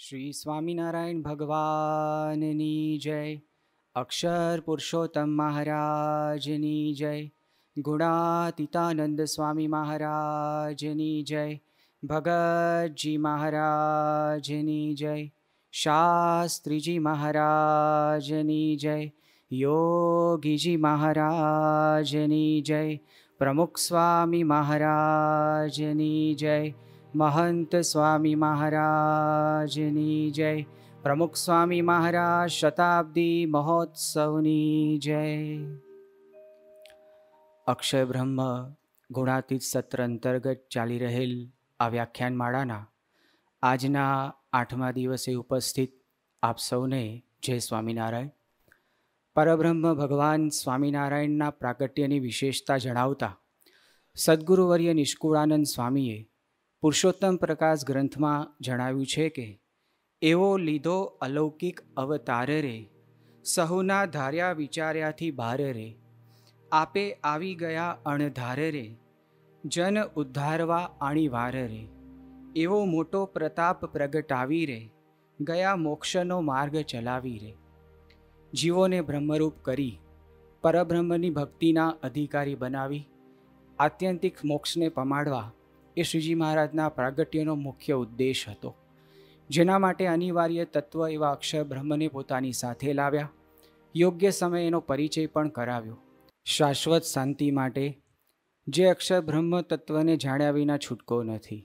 श्री स्वामिनारायण नी जय अक्षर पुरुषोत्तम महाराज नी जय स्वामी महाराज नी जय भगत जी महाराज नी जय जी महाराज नी जय योगी जी महाराज नी जय प्रमुख स्वामी महाराज नी जय મહંત સ્વામી મહારાજની જય પ્રમુખ સ્વામી મહારાજ શતાબ્દી મહોત્સવની જય અક્ષય બ્રહ્મ ગુણાતીત સત્ર અંતર્ગત ચાલી રહેલ આ વ્યાખ્યાન માળાના આજના આઠમા દિવસે ઉપસ્થિત આપ સૌને જય સ્વામિનારાયણ પરબ્રહ્મ ભગવાન સ્વામિનારાયણના પ્રાગટ્યની વિશેષતા જણાવતા સદગુરુવર્ય નિષ્કુળાનંદ સ્વામીએ પુરુષોત્તમ પ્રકાશ ગ્રંથમાં જણાવ્યું છે કે એવો લીધો અલૌકિક અવતાર રે સહુના ધાર્યા વિચાર્યાથી ભાર રે આપે આવી ગયા અણધાર રે જન ઉદ્ધારવા આણી આણીવાર રે એવો મોટો પ્રતાપ પ્રગટાવી રે ગયા મોક્ષનો માર્ગ ચલાવી રે જીવોને બ્રહ્મરૂપ કરી પરબ્રહ્મની ભક્તિના અધિકારી બનાવી આત્યંતિક મોક્ષને પમાડવા એ શ્રીજી મહારાજના પ્રાગટ્યનો મુખ્ય ઉદ્દેશ હતો જેના માટે અનિવાર્ય તત્વ એવા અક્ષર બ્રહ્મને પોતાની સાથે લાવ્યા યોગ્ય સમયે એનો પરિચય પણ કરાવ્યો શાશ્વત શાંતિ માટે જે અક્ષર બ્રહ્મ તત્વને જાણ્યા વિના છૂટકો નથી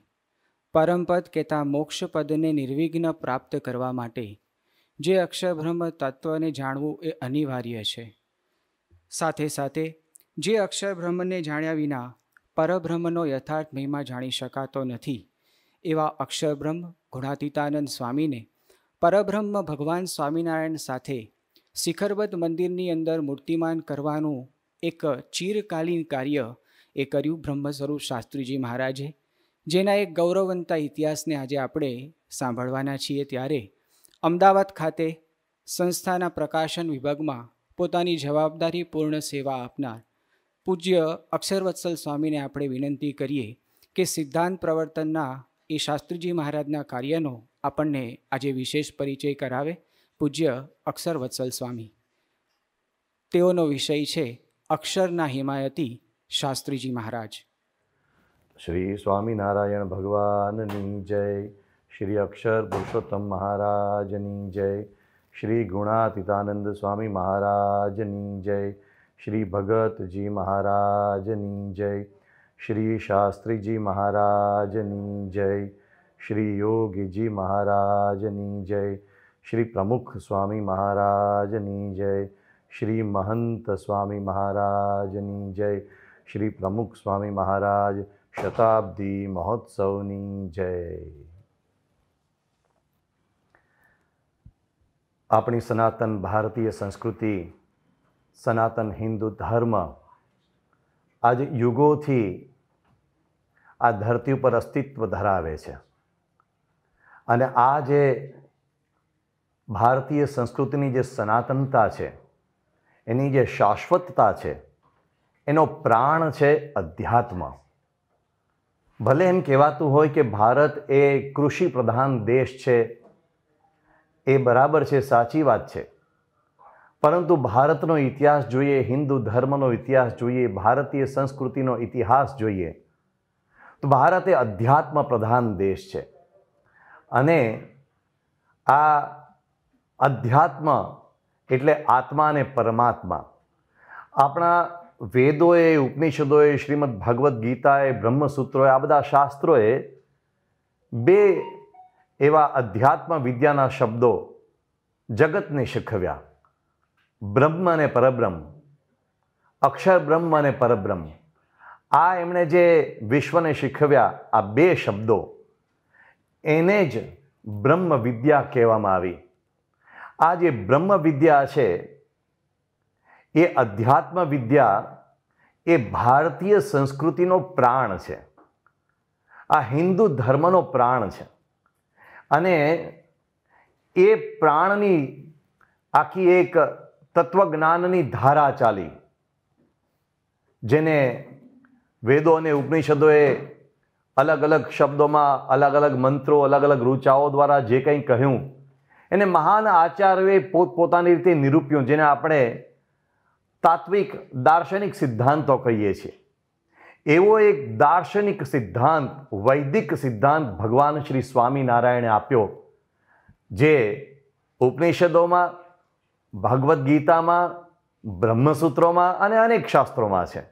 પરમપદ કહેતા મોક્ષપદને પદને નિર્વિઘ્ન પ્રાપ્ત કરવા માટે જે અક્ષરબ્રહ્મ તત્વને જાણવું એ અનિવાર્ય છે સાથે સાથે જે અક્ષરબ્રહ્મને જાણ્યા વિના પરબ્રહ્મનો યથાર્થ મહિમા જાણી શકાતો નથી એવા અક્ષરબ્રહ્મ ગુણાતીતાનંદ સ્વામીને પરબ્રહ્મ ભગવાન સ્વામિનારાયણ સાથે શિખરબદ્ધ મંદિરની અંદર મૂર્તિમાન કરવાનું એક ચીરકાલીન કાર્ય એ કર્યું બ્રહ્મસ્વરૂપ શાસ્ત્રીજી મહારાજે જેના એક ગૌરવંતા ઇતિહાસને આજે આપણે સાંભળવાના છીએ ત્યારે અમદાવાદ ખાતે સંસ્થાના પ્રકાશન વિભાગમાં પોતાની જવાબદારીપૂર્ણ સેવા આપનાર પૂજ્ય અક્ષરવત્સલ સ્વામીને આપણે વિનંતી કરીએ કે સિદ્ધાંત પ્રવર્તનના એ શાસ્ત્રીજી મહારાજના કાર્યનો આપણને આજે વિશેષ પરિચય કરાવે પૂજ્ય અક્ષરવત્સલ સ્વામી તેઓનો વિષય છે અક્ષરના હિમાયતી શાસ્ત્રીજી મહારાજ શ્રી સ્વામિનારાયણ ભગવાનની જય શ્રી અક્ષર પુરુષોત્તમ મહારાજની જય શ્રી ગુણાતીતાનંદ સ્વામી મહારાજની જય શ્રી ભગતજી મહારાજની જય શ્રી શાસ્ત્રીજી મહારાજની જય શ્રી યોગીજી મહારાજની જય શ્રી પ્રમુખ સ્વામી મહારાજની જય શ્રી મહંત સ્વામી મહારાજની જય શ્રી પ્રમુખ સ્વામી મહારાજ શતાબ્દી મહોત્સવની જય આપણી સનાતન ભારતીય સંસ્કૃતિ સનાતન હિન્દુ ધર્મ આજ યુગોથી આ ધરતી ઉપર અસ્તિત્વ ધરાવે છે અને આ જે ભારતીય સંસ્કૃતિની જે સનાતનતા છે એની જે શાશ્વતતા છે એનો પ્રાણ છે અધ્યાત્મ ભલે એમ કહેવાતું હોય કે ભારત એ કૃષિ પ્રધાન દેશ છે એ બરાબર છે સાચી વાત છે પરંતુ ભારતનો ઇતિહાસ જોઈએ હિન્દુ ધર્મનો ઇતિહાસ જોઈએ ભારતીય સંસ્કૃતિનો ઇતિહાસ જોઈએ તો ભારત એ અધ્યાત્મ પ્રધાન દેશ છે અને આ અધ્યાત્મ એટલે આત્મા અને પરમાત્મા આપણા વેદોએ ઉપનિષદોએ શ્રીમદ ભગવદ્ ગીતાએ બ્રહ્મસૂત્રોએ આ બધા શાસ્ત્રોએ બે એવા અધ્યાત્મ વિદ્યાના શબ્દો જગતને શીખવ્યા બ્રહ્મ અને પરબ્રહ્મ અક્ષર બ્રહ્મ અને પરબ્રહ્મ આ એમણે જે વિશ્વને શીખવ્યા આ બે શબ્દો એને જ બ્રહ્મ વિદ્યા કહેવામાં આવી આ જે બ્રહ્મ વિદ્યા છે એ અધ્યાત્મ વિદ્યા એ ભારતીય સંસ્કૃતિનો પ્રાણ છે આ હિન્દુ ધર્મનો પ્રાણ છે અને એ પ્રાણની આખી એક તત્વજ્ઞાનની ધારા ચાલી જેને વેદો અને ઉપનિષદોએ અલગ અલગ શબ્દોમાં અલગ અલગ મંત્રો અલગ અલગ રૂચાઓ દ્વારા જે કંઈ કહ્યું એને મહાન આચાર્યોએ પોતપોતાની રીતે નિરૂપ્યું જેને આપણે તાત્વિક દાર્શનિક સિદ્ધાંતો કહીએ છીએ એવો એક દાર્શનિક સિદ્ધાંત વૈદિક સિદ્ધાંત ભગવાન શ્રી સ્વામિનારાયણે આપ્યો જે ઉપનિષદોમાં ભાગવદ્ ગીતામાં બ્રહ્મસૂત્રોમાં અને અનેક શાસ્ત્રોમાં છે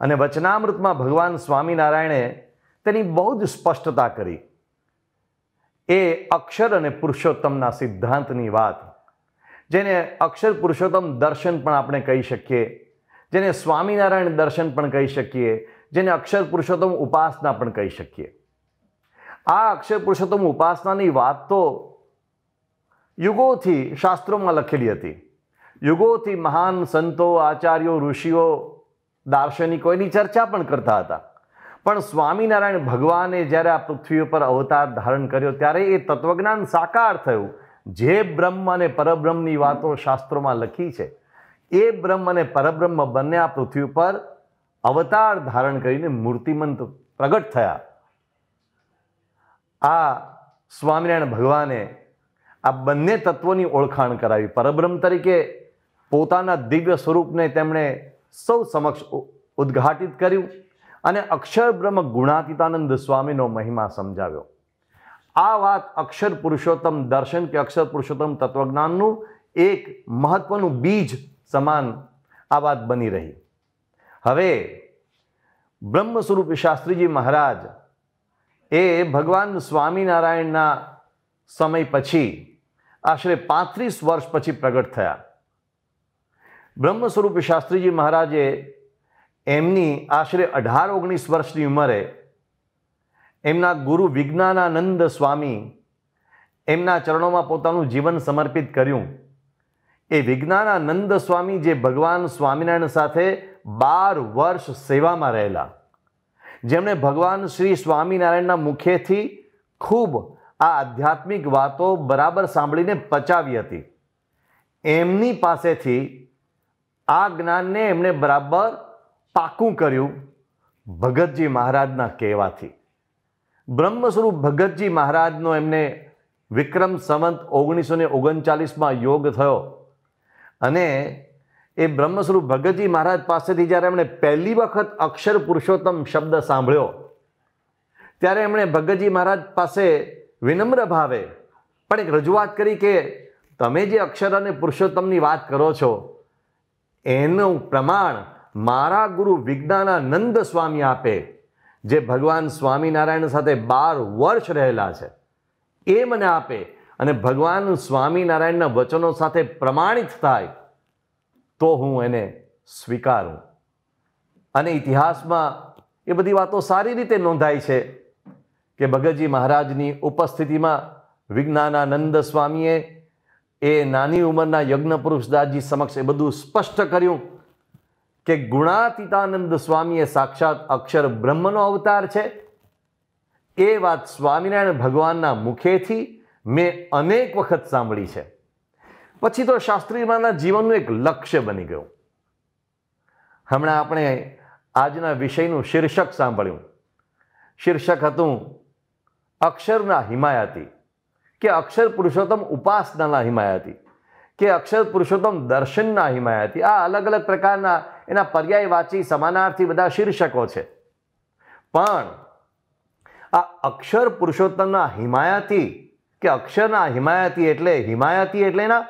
અને વચનામૃતમાં ભગવાન સ્વામિનારાયણે તેની બહુ જ સ્પષ્ટતા કરી એ અક્ષર અને પુરુષોત્તમના સિદ્ધાંતની વાત જેને અક્ષર પુરુષોત્તમ દર્શન પણ આપણે કહી શકીએ જેને સ્વામિનારાયણ દર્શન પણ કહી શકીએ જેને અક્ષર પુરુષોત્તમ ઉપાસના પણ કહી શકીએ આ અક્ષર પુરુષોત્તમ ઉપાસનાની વાત તો યુગોથી શાસ્ત્રોમાં લખેલી હતી યુગોથી મહાન સંતો આચાર્યો ઋષિઓ દાર્શનિકો એની ચર્ચા પણ કરતા હતા પણ સ્વામિનારાયણ ભગવાને જ્યારે આ પૃથ્વી ઉપર અવતાર ધારણ કર્યો ત્યારે એ તત્વજ્ઞાન સાકાર થયું જે બ્રહ્મ અને પરબ્રહ્મની વાતો શાસ્ત્રોમાં લખી છે એ બ્રહ્મ અને પરબ્રહ્મ બંને આ પૃથ્વી ઉપર અવતાર ધારણ કરીને મૂર્તિમંત પ્રગટ થયા આ સ્વામિનારાયણ ભગવાને આ બંને તત્વોની ઓળખાણ કરાવી પરબ્રહ્મ તરીકે પોતાના દિવ્ય સ્વરૂપને તેમણે સૌ સમક્ષ ઉદ્ઘાટિત કર્યું અને અક્ષર બ્રહ્મ ગુણાતીતાનંદ સ્વામીનો મહિમા સમજાવ્યો આ વાત અક્ષર પુરુષોત્તમ દર્શન કે અક્ષર પુરુષોત્તમ તત્વજ્ઞાનનું એક મહત્વનું બીજ સમાન આ વાત બની રહી હવે બ્રહ્મ સ્વરૂપ શાસ્ત્રીજી મહારાજ એ ભગવાન સ્વામિનારાયણના સમય પછી આશરે પાંત્રીસ વર્ષ પછી પ્રગટ થયા બ્રહ્મ સ્વરૂપ શાસ્ત્રીજી મહારાજે એમની આશરે અઢાર ઓગણીસ વર્ષની ઉંમરે એમના ગુરુ વિજ્ઞાનાનંદ સ્વામી એમના ચરણોમાં પોતાનું જીવન સમર્પિત કર્યું એ વિજ્ઞાનાનંદ સ્વામી જે ભગવાન સ્વામિનારાયણ સાથે બાર વર્ષ સેવામાં રહેલા જેમણે ભગવાન શ્રી સ્વામિનારાયણના મુખેથી ખૂબ આ આધ્યાત્મિક વાતો બરાબર સાંભળીને પચાવી હતી એમની પાસેથી આ જ્ઞાનને એમણે બરાબર પાકું કર્યું ભગતજી મહારાજના કહેવાથી બ્રહ્મસ્વરૂપ ભગતજી મહારાજનો એમને વિક્રમ સંવંત ઓગણીસો ને ઓગણચાલીસમાં યોગ થયો અને એ બ્રહ્મસ્વરૂપ ભગતજી મહારાજ પાસેથી જ્યારે એમણે પહેલી વખત અક્ષર પુરુષોત્તમ શબ્દ સાંભળ્યો ત્યારે એમણે ભગતજી મહારાજ પાસે વિનમ્ર ભાવે પણ એક રજૂઆત કરી કે તમે જે અક્ષર અને પુરુષોત્તમની વાત કરો છો એનું પ્રમાણ મારા ગુરુ વિજ્ઞાનાનંદ સ્વામી આપે જે ભગવાન સ્વામિનારાયણ સાથે બાર વર્ષ રહેલા છે એ મને આપે અને ભગવાન સ્વામિનારાયણના વચનો સાથે પ્રમાણિત થાય તો હું એને સ્વીકારું અને ઇતિહાસમાં એ બધી વાતો સારી રીતે નોંધાય છે કે ભગતજી મહારાજની ઉપસ્થિતિમાં વિજ્ઞાનાનંદ સ્વામીએ એ નાની ઉંમરના યજ્ઞપુરુષદાસજી સમક્ષ એ બધું સ્પષ્ટ કર્યું કે ગુણાતીતાનંદ સ્વામી એ સાક્ષાત અક્ષર બ્રહ્મનો અવતાર છે એ વાત સ્વામિનારાયણ ભગવાનના મુખેથી મેં અનેક વખત સાંભળી છે પછી તો શાસ્ત્રીમાંના જીવનનું એક લક્ષ્ય બની ગયું હમણાં આપણે આજના વિષયનું શીર્ષક સાંભળ્યું શીર્ષક હતું અક્ષરના હિમાયતી કે અક્ષર પુરુષોત્તમ ઉપાસનાના હિમાયતી કે અક્ષર પુરુષોત્તમ દર્શનના હિમાયતી આ અલગ અલગ પ્રકારના એના પર્યાય વાંચી સમાનાર્થી બધા શીર્ષકો છે પણ આ અક્ષર પુરુષોત્તમના હિમાયતી કે અક્ષરના હિમાયતી એટલે હિમાયતી એટલે એના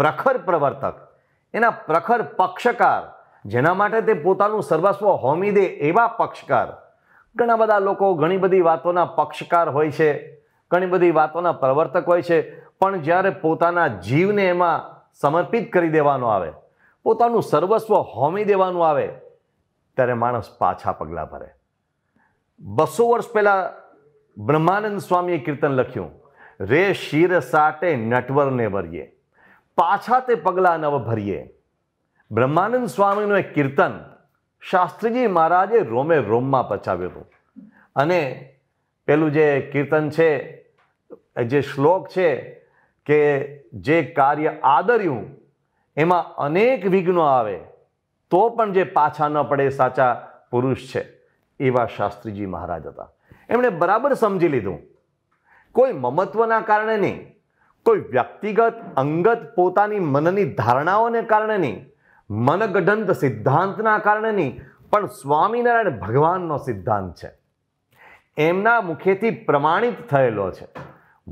પ્રખર પ્રવર્તક એના પ્રખર પક્ષકાર જેના માટે તે પોતાનું સર્વસ્વ હોમી દે એવા પક્ષકાર ઘણા બધા લોકો ઘણી બધી વાતોના પક્ષકાર હોય છે ઘણી બધી વાતોના પ્રવર્તક હોય છે પણ જ્યારે પોતાના જીવને એમાં સમર્પિત કરી દેવાનો આવે પોતાનું સર્વસ્વ હોમી દેવાનું આવે ત્યારે માણસ પાછા પગલાં ભરે બસો વર્ષ પહેલાં બ્રહ્માનંદ સ્વામીએ કીર્તન લખ્યું રે શિર સાટે નટવરને ભરીએ પાછા તે પગલાં નવ ભરીએ બ્રહ્માનંદ સ્વામીનું એક કીર્તન શાસ્ત્રીજી મહારાજે રોમે રોમમાં પચાવેલું અને પેલું જે કીર્તન છે જે શ્લોક છે કે જે કાર્ય આદર્યું એમાં અનેક વિઘ્નો આવે તો પણ જે પાછા ન પડે સાચા પુરુષ છે એવા શાસ્ત્રીજી મહારાજ હતા એમણે બરાબર સમજી લીધું કોઈ મમત્વના કારણે નહીં કોઈ વ્યક્તિગત અંગત પોતાની મનની ધારણાઓને કારણે નહીં મનગઢંત સિદ્ધાંતના કારણે નહીં પણ સ્વામિનારાયણ ભગવાનનો સિદ્ધાંત છે એમના મુખેથી પ્રમાણિત થયેલો છે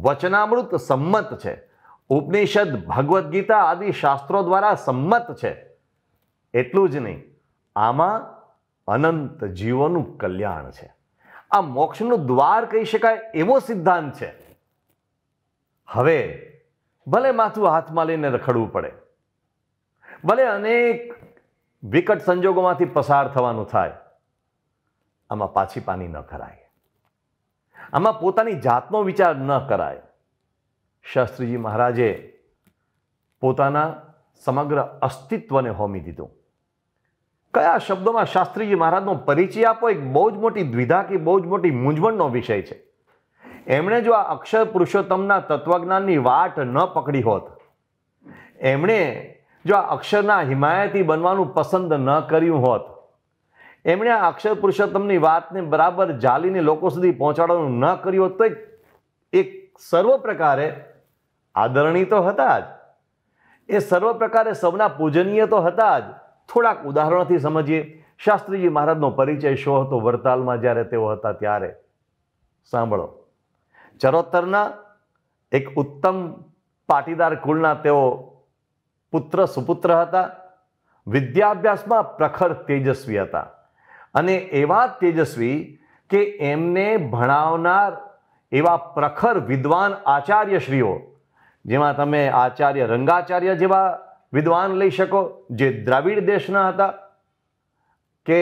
વચનામૃત સંમત છે ઉપનિષદ ભગવદ્ ગીતા આદિ શાસ્ત્રો દ્વારા સંમત છે એટલું જ નહીં આમાં અનંત જીવોનું કલ્યાણ છે આ મોક્ષનું દ્વાર કહી શકાય એવો સિદ્ધાંત છે હવે ભલે માથું હાથમાં લઈને રખડવું પડે ભલે અનેક વિકટ સંજોગોમાંથી પસાર થવાનું થાય આમાં પાછી પાની ન કરાય આમાં પોતાની જાતનો વિચાર ન કરાય શાસ્ત્રીજી મહારાજે પોતાના સમગ્ર અસ્તિત્વને હોમી દીધું કયા શબ્દોમાં શાસ્ત્રીજી મહારાજનો પરિચય આપો એક બહુ જ મોટી દ્વિધા કે બહુ જ મોટી મૂંઝવણનો વિષય છે એમણે જો આ અક્ષર પુરુષોત્તમના તત્વજ્ઞાનની વાટ ન પકડી હોત એમણે જો આ અક્ષરના હિમાયતી બનવાનું પસંદ ન કર્યું હોત એમણે આ અક્ષર પુરુષોત્તમની વાતને બરાબર જાલીને લોકો સુધી પહોંચાડવાનું ન કર્યું હોત તો એક સર્વ પ્રકારે આદરણીય તો હતા જ એ સર્વ પ્રકારે સૌના પૂજનીય તો હતા જ થોડાક ઉદાહરણથી સમજીએ શાસ્ત્રીજી મહારાજનો પરિચય શો હતો વડતાલમાં જ્યારે તેઓ હતા ત્યારે સાંભળો ચરોતરના એક ઉત્તમ પાટીદાર કુળના તેઓ પુત્ર સુપુત્ર હતા વિદ્યાભ્યાસમાં પ્રખર તેજસ્વી હતા અને એવા તેજસ્વી કે એમને ભણાવનાર એવા પ્રખર વિદ્વાન આચાર્યશ્રીઓ જેમાં તમે આચાર્ય રંગાચાર્ય જેવા વિદ્વાન લઈ શકો જે દ્રાવિડ દેશના હતા કે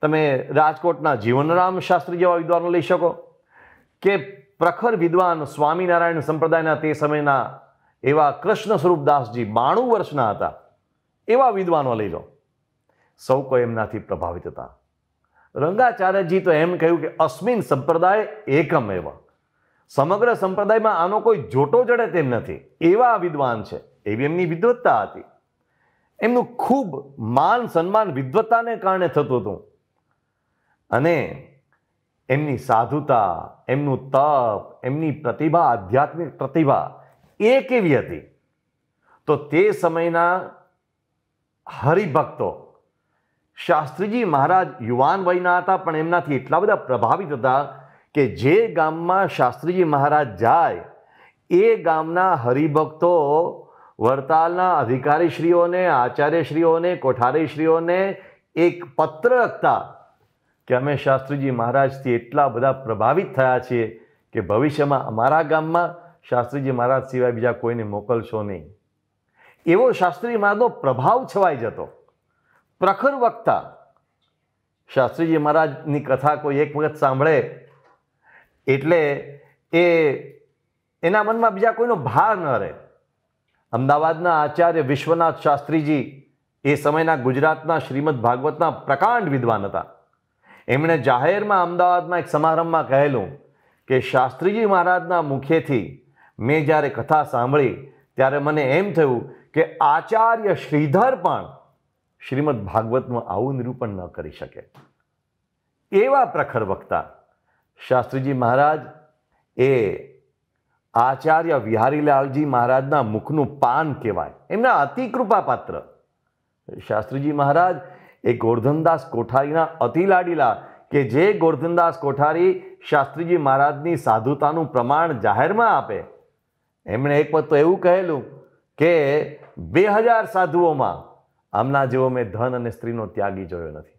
તમે રાજકોટના જીવનરામ શાસ્ત્રી જેવા વિદ્વાનો લઈ શકો કે પ્રખર વિદ્વાન સ્વામિનારાયણ સંપ્રદાયના તે સમયના એવા કૃષ્ણ સ્વરૂપદાસજી બાણું વર્ષના હતા એવા વિદ્વાનો લઈ લો સૌ કોઈ એમનાથી પ્રભાવિત હતા રંગાચાર્યજી તો એમ કહ્યું કે અસ્મિન સંપ્રદાય એકમ એવા સમગ્ર સંપ્રદાયમાં આનો કોઈ જોટો જડે તેમ નથી એવા વિદ્વાન છે એવી એમની વિદ્વત્તા હતી એમનું ખૂબ માન સન્માન વિદ્વત્તાને કારણે થતું હતું અને એમની સાધુતા એમનું તપ એમની પ્રતિભા આધ્યાત્મિક પ્રતિભા એ કેવી હતી તો તે સમયના હરિભક્તો શાસ્ત્રીજી મહારાજ યુવાન વયના હતા પણ એમનાથી એટલા બધા પ્રભાવિત હતા કે જે ગામમાં શાસ્ત્રીજી મહારાજ જાય એ ગામના હરિભક્તો વડતાલના અધિકારીશ્રીઓને આચાર્યશ્રીઓને કોઠારીશ્રીઓને એક પત્ર લખતા કે અમે શાસ્ત્રીજી મહારાજથી એટલા બધા પ્રભાવિત થયા છીએ કે ભવિષ્યમાં અમારા ગામમાં શાસ્ત્રીજી મહારાજ સિવાય બીજા કોઈને મોકલશો નહીં એવો શાસ્ત્રી મહારાજનો પ્રભાવ છવાઈ જતો પ્રખર વક્તા શાસ્ત્રીજી મહારાજની કથા કોઈ એક વખત સાંભળે એટલે એ એના મનમાં બીજા કોઈનો ભાર ન રહે અમદાવાદના આચાર્ય વિશ્વનાથ શાસ્ત્રીજી એ સમયના ગુજરાતના શ્રીમદ ભાગવતના પ્રકાંડ વિદ્વાન હતા એમણે જાહેરમાં અમદાવાદમાં એક સમારંભમાં કહેલું કે શાસ્ત્રીજી મહારાજના મુખેથી મેં જ્યારે કથા સાંભળી ત્યારે મને એમ થયું કે આચાર્ય શ્રીધર પણ શ્રીમદ ભાગવતનું આવું નિરૂપણ ન કરી શકે એવા પ્રખર વક્તા શાસ્ત્રીજી મહારાજ એ આચાર્ય વિહારીલાલજી મહારાજના મુખનું પાન કહેવાય એમના અતિ કૃપાપાત્ર શાસ્ત્રીજી મહારાજ એ ગોરધનદાસ કોઠારીના અતિ લાડીલા કે જે ગોરધનદાસ કોઠારી શાસ્ત્રીજી મહારાજની સાધુતાનું પ્રમાણ જાહેરમાં આપે એમણે એક વખત તો એવું કહેલું કે બે હજાર સાધુઓમાં આમના જેવો મેં ધન અને સ્ત્રીનો ત્યાગી જોયો નથી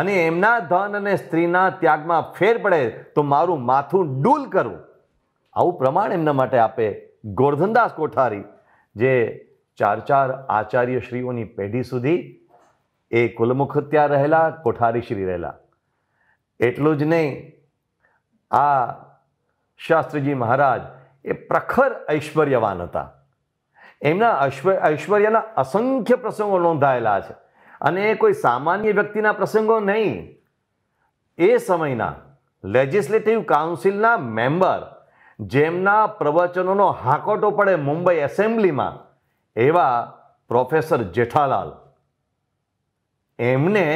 અને એમના ધન અને સ્ત્રીના ત્યાગમાં ફેર પડે તો મારું માથું ડૂલ કરવું આવું પ્રમાણ એમના માટે આપે ગોરધનદાસ કોઠારી જે ચાર ચાર આચાર્યશ્રીઓની પેઢી સુધી એ કુલમુખ ત્યાં રહેલા કોઠારીશ્રી રહેલા એટલું જ નહીં આ શાસ્ત્રીજી મહારાજ એ પ્રખર ઐશ્વર્યવાન હતા એમના ઐશ્વર્યના અસંખ્ય પ્રસંગો નોંધાયેલા છે અને એ કોઈ સામાન્ય વ્યક્તિના પ્રસંગો નહીં એ સમયના લેજિસ્લેટિવ કાઉન્સિલના મેમ્બર જેમના પ્રવચનોનો હાકોટો પડે મુંબઈ એસેમ્બલીમાં એવા પ્રોફેસર જેઠાલાલ એમને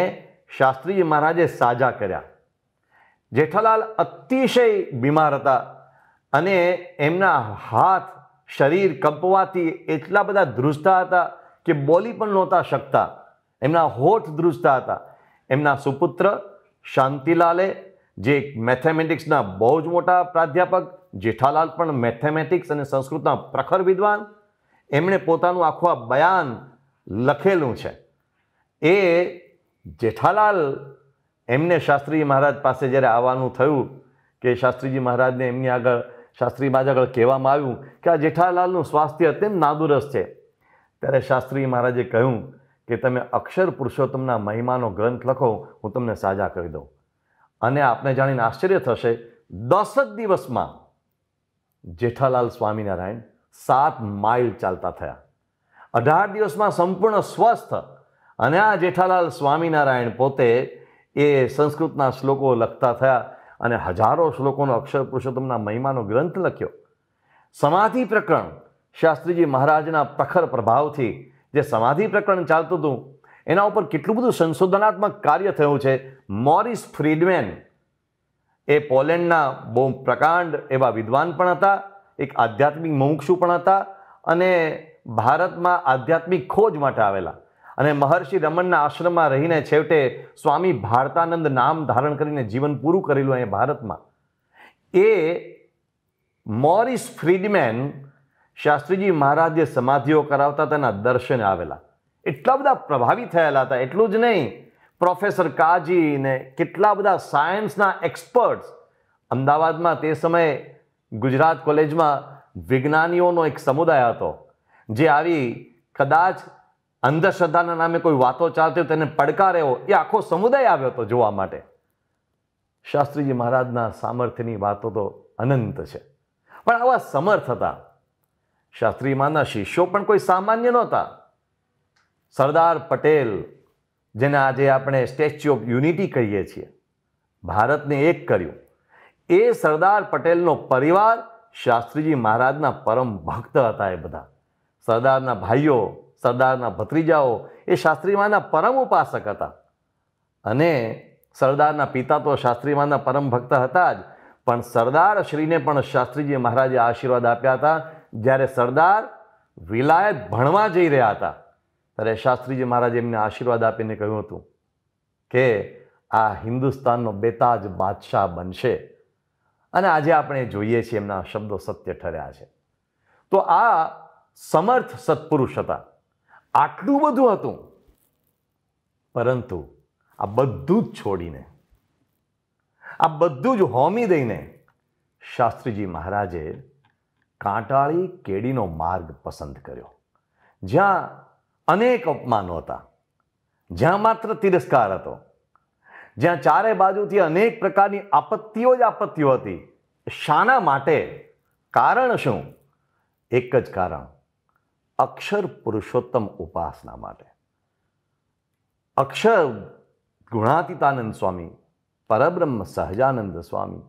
શાસ્ત્રીજી મહારાજે સાજા કર્યા જેઠાલાલ અતિશય બીમાર હતા અને એમના હાથ શરીર કંપવાથી એટલા બધા ધ્રુજતા હતા કે બોલી પણ નહોતા શકતા એમના હોઠ ધ્રુજતા હતા એમના સુપુત્ર શાંતિલાલે જે મેથેમેટિક્સના બહુ જ મોટા પ્રાધ્યાપક જેઠાલાલ પણ મેથેમેટિક્સ અને સંસ્કૃતના પ્રખર વિદ્વાન એમણે પોતાનું આખું આ બયાન લખેલું છે એ જેઠાલાલ એમને શાસ્ત્રીજી મહારાજ પાસે જ્યારે આવવાનું થયું કે શાસ્ત્રીજી મહારાજને એમની આગળ શાસ્ત્રી મહારાજ આગળ કહેવામાં આવ્યું કે આ જેઠાલાલનું સ્વાસ્થ્ય અત્યંત નાદુરસ્ત છે ત્યારે શાસ્ત્રી મહારાજે કહ્યું કે તમે અક્ષર પુરુષોત્તમના મહિમાનો ગ્રંથ લખો હું તમને સાજા કરી દઉં અને આપને જાણીને આશ્ચર્ય થશે દસ જ દિવસમાં જેઠાલાલ સ્વામિનારાયણ સાત માઇલ ચાલતા થયા અઢાર દિવસમાં સંપૂર્ણ સ્વસ્થ અને આ જેઠાલાલ સ્વામિનારાયણ પોતે એ સંસ્કૃતના શ્લોકો લખતા થયા અને હજારો શ્લોકોનો અક્ષર પુરુષોત્તમના મહિમાનો ગ્રંથ લખ્યો સમાધિ પ્રકરણ શાસ્ત્રીજી મહારાજના પ્રખર પ્રભાવથી જે સમાધિ પ્રકરણ ચાલતું હતું એના ઉપર કેટલું બધું સંશોધનાત્મક કાર્ય થયું છે મોરિસ ફ્રીડમેન એ પોલેન્ડના બહુ પ્રકાંડ એવા વિદ્વાન પણ હતા એક આધ્યાત્મિક મુમુક્ષુ પણ હતા અને ભારતમાં આધ્યાત્મિક ખોજ માટે આવેલા અને મહર્ષિ રમણના આશ્રમમાં રહીને છેવટે સ્વામી ભારતાનંદ નામ ધારણ કરીને જીવન પૂરું કરેલું અહીંયા ભારતમાં એ મોરિસ ફ્રીડમેન શાસ્ત્રીજી મહારાજ સમાધિઓ કરાવતા તેના દર્શને આવેલા એટલા બધા પ્રભાવિત થયેલા હતા એટલું જ નહીં પ્રોફેસર કાજી ને કેટલા બધા સાયન્સના એક્સપર્ટ્સ અમદાવાદમાં તે સમયે ગુજરાત કોલેજમાં વિજ્ઞાનીઓનો એક સમુદાય હતો જે આવી કદાચ અંધશ્રદ્ધાના નામે કોઈ વાતો ચાલતી તેને પડકારે એ આખો સમુદાય આવ્યો હતો જોવા માટે શાસ્ત્રીજી મહારાજના સામર્થ્યની વાતો તો અનંત છે પણ આવા સમર્થ હતા શાસ્ત્રીમાંના શિષ્યો પણ કોઈ સામાન્ય નહોતા સરદાર પટેલ જેને આજે આપણે સ્ટેચ્યુ ઓફ યુનિટી કહીએ છીએ ભારતને એક કર્યું એ સરદાર પટેલનો પરિવાર શાસ્ત્રીજી મહારાજના પરમ ભક્ત હતા એ બધા સરદારના ભાઈઓ સરદારના ભત્રીજાઓ એ શાસ્ત્રીમાના પરમ ઉપાસક હતા અને સરદારના પિતા તો શાસ્ત્રીમાના પરમ ભક્ત હતા જ પણ સરદાર શ્રીને પણ શાસ્ત્રીજી મહારાજે આશીર્વાદ આપ્યા હતા જ્યારે સરદાર વિલાયત ભણવા જઈ રહ્યા હતા ત્યારે શાસ્ત્રીજી મહારાજે એમને આશીર્વાદ આપીને કહ્યું હતું કે આ હિન્દુસ્તાનનો બેતાજ બાદશાહ બનશે અને આજે આપણે જોઈએ છીએ એમના શબ્દો સત્ય ઠર્યા છે તો આ સમર્થ સત્પુરુષ હતા આટલું બધું હતું પરંતુ આ બધું જ છોડીને આ બધું જ હોમી દઈને શાસ્ત્રીજી મહારાજે કાંટાળી કેડીનો માર્ગ પસંદ કર્યો જ્યાં અનેક અપમાનો હતા જ્યાં માત્ર તિરસ્કાર હતો જ્યાં ચારે બાજુથી અનેક પ્રકારની આપત્તિઓ જ આપત્તિઓ હતી શાના માટે કારણ શું એક જ કારણ અક્ષર પુરુષોત્તમ ઉપાસના માટે અક્ષર ગુણાતીતાનંદ સ્વામી પરબ્રહ્મ સહજાનંદ સ્વામી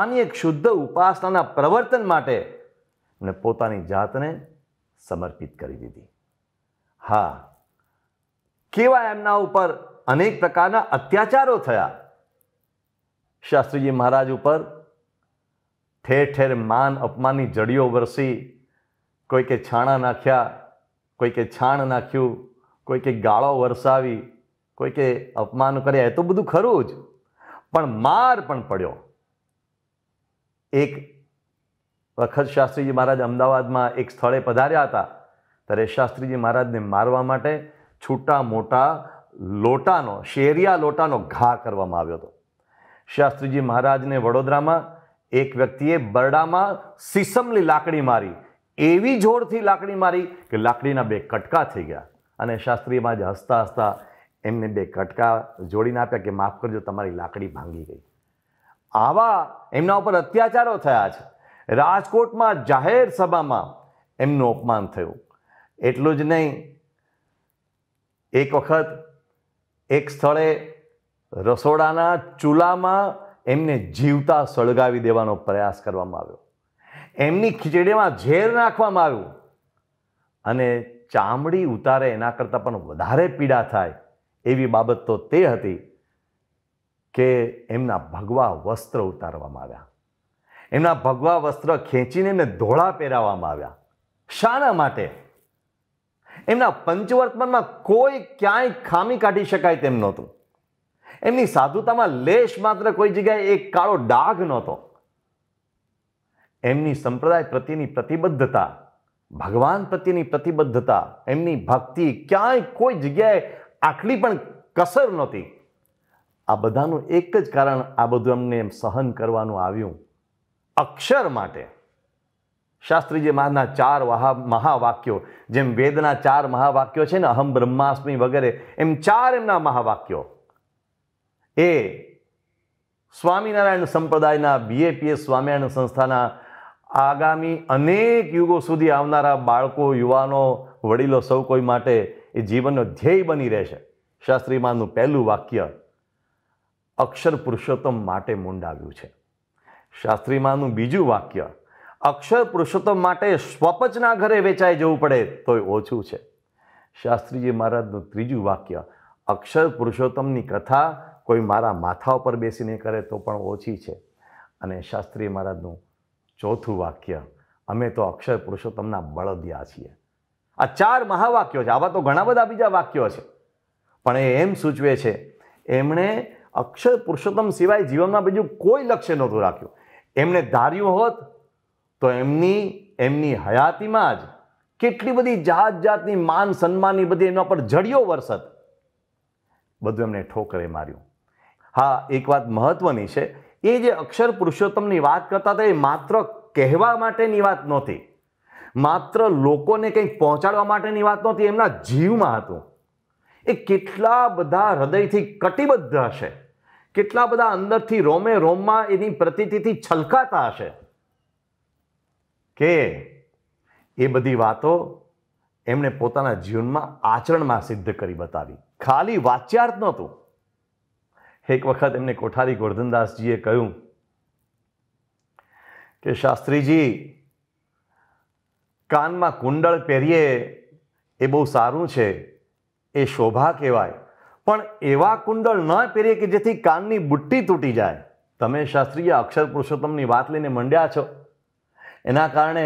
આની એક શુદ્ધ ઉપાસનાના પ્રવર્તન માટે એમણે પોતાની જાતને સમર્પિત કરી દીધી હા કેવા એમના ઉપર અનેક પ્રકારના અત્યાચારો થયા શાસ્ત્રીજી મહારાજ ઉપર ઠેર ઠેર માન અપમાનની જડીઓ વરસી કોઈકે છાણા નાખ્યા કોઈકે છાણ નાખ્યું કોઈકે ગાળો વરસાવી કોઈકે અપમાન કર્યા એ તો બધું ખરું જ પણ માર પણ પડ્યો એક વખત શાસ્ત્રીજી મહારાજ અમદાવાદમાં એક સ્થળે પધાર્યા હતા ત્યારે શાસ્ત્રીજી મહારાજને મારવા માટે છૂટા મોટા લોટાનો શેરિયા લોટાનો ઘા કરવામાં આવ્યો હતો શાસ્ત્રીજી મહારાજને વડોદરામાં એક વ્યક્તિએ બરડામાં સીસમની લાકડી મારી એવી જોરથી લાકડી મારી કે લાકડીના બે કટકા થઈ ગયા અને શાસ્ત્રીમાં જ હસતા હસતા એમને બે કટકા જોડીને આપ્યા કે માફ કરજો તમારી લાકડી ભાંગી ગઈ આવા એમના ઉપર અત્યાચારો થયા છે રાજકોટમાં જાહેર સભામાં એમનું અપમાન થયું એટલું જ નહીં એક વખત એક સ્થળે રસોડાના ચૂલામાં એમને જીવતા સળગાવી દેવાનો પ્રયાસ કરવામાં આવ્યો એમની ખીચડીમાં ઝેર નાખવામાં આવ્યું અને ચામડી ઉતારે એના કરતાં પણ વધારે પીડા થાય એવી બાબત તો તે હતી કે એમના ભગવા વસ્ત્ર ઉતારવામાં આવ્યા એમના ભગવા વસ્ત્ર ખેંચીને એમને ધોળા પહેરાવવામાં આવ્યા શાના માટે એમના પંચવર્તમાનમાં કોઈ ક્યાંય ખામી કાઢી શકાય તેમ નહોતું એમની સાધુતામાં લેશ માત્ર કોઈ જગ્યાએ એક કાળો ડાઘ નહોતો એમની સંપ્રદાય પ્રત્યેની પ્રતિબદ્ધતા ભગવાન પ્રત્યેની પ્રતિબદ્ધતા એમની ભક્તિ ક્યાંય કોઈ જગ્યાએ આટલી પણ કસર નહોતી આ બધાનું એક જ કારણ આ બધું એમને એમ સહન કરવાનું આવ્યું અક્ષર માટે શાસ્ત્રીજી મહાના ચાર મહાવાક્યો જેમ વેદના ચાર મહાવાક્યો છે ને અહમ બ્રહ્માસ્મી વગેરે એમ ચાર એમના મહાવાક્યો એ સ્વામિનારાયણ સંપ્રદાયના બીએપીએસ સ્વામિનારાયણ સંસ્થાના આગામી અનેક યુગો સુધી આવનારા બાળકો યુવાનો વડીલો સૌ કોઈ માટે એ જીવનનો ધ્યેય બની રહેશે શાસ્ત્રીમાંનું પહેલું વાક્ય અક્ષર પુરુષોત્તમ માટે મૂંડાવ્યું છે શાસ્ત્રીમાંનું બીજું વાક્ય અક્ષર પુરુષોત્તમ માટે સ્વપચના ઘરે વેચાઈ જવું પડે તોય ઓછું છે શાસ્ત્રીજી મહારાજનું ત્રીજું વાક્ય અક્ષર પુરુષોત્તમની કથા કોઈ મારા માથા ઉપર બેસીને કરે તો પણ ઓછી છે અને શાસ્ત્રી મહારાજનું ચોથું વાક્ય અમે તો અક્ષર પુરુષોત્તમના બળદિયા છીએ આ ચાર મહાવાક્યો છે આવા તો ઘણા બધા બીજા વાક્યો છે પણ એ એમ સૂચવે છે એમણે અક્ષર પુરુષોત્તમ સિવાય જીવનમાં બીજું કોઈ લક્ષ્ય નહોતું રાખ્યું એમણે ધાર્યું હોત તો એમની એમની હયાતીમાં જ કેટલી બધી જાત જાતની માન સન્માનની બધી એના પર જડિયો વરસત બધું એમને ઠોકરે માર્યું હા એક વાત મહત્વની છે એ જે અક્ષર પુરુષોત્તમની વાત કરતા હતા એ માત્ર કહેવા માટેની વાત નહોતી માત્ર લોકોને કંઈક પહોંચાડવા માટેની વાત નહોતી એમના જીવમાં હતું એ કેટલા બધા હૃદયથી કટિબદ્ધ હશે કેટલા બધા અંદરથી રોમે રોમમાં એની પ્રતિતિથી છલકાતા હશે કે એ બધી વાતો એમણે પોતાના જીવનમાં આચરણમાં સિદ્ધ કરી બતાવી ખાલી વાચ્યાર્થ નહોતું એક વખત એમને કોઠારી ગોર્ધનદાસજીએ કહ્યું કે શાસ્ત્રીજી કાનમાં કુંડળ પહેરીએ એ બહુ સારું છે એ શોભા કહેવાય પણ એવા કુંડળ ન પહેરીએ કે જેથી કાનની બુટ્ટી તૂટી જાય તમે શાસ્ત્રીય અક્ષર પુરુષોત્તમની વાત લઈને મંડ્યા છો એના કારણે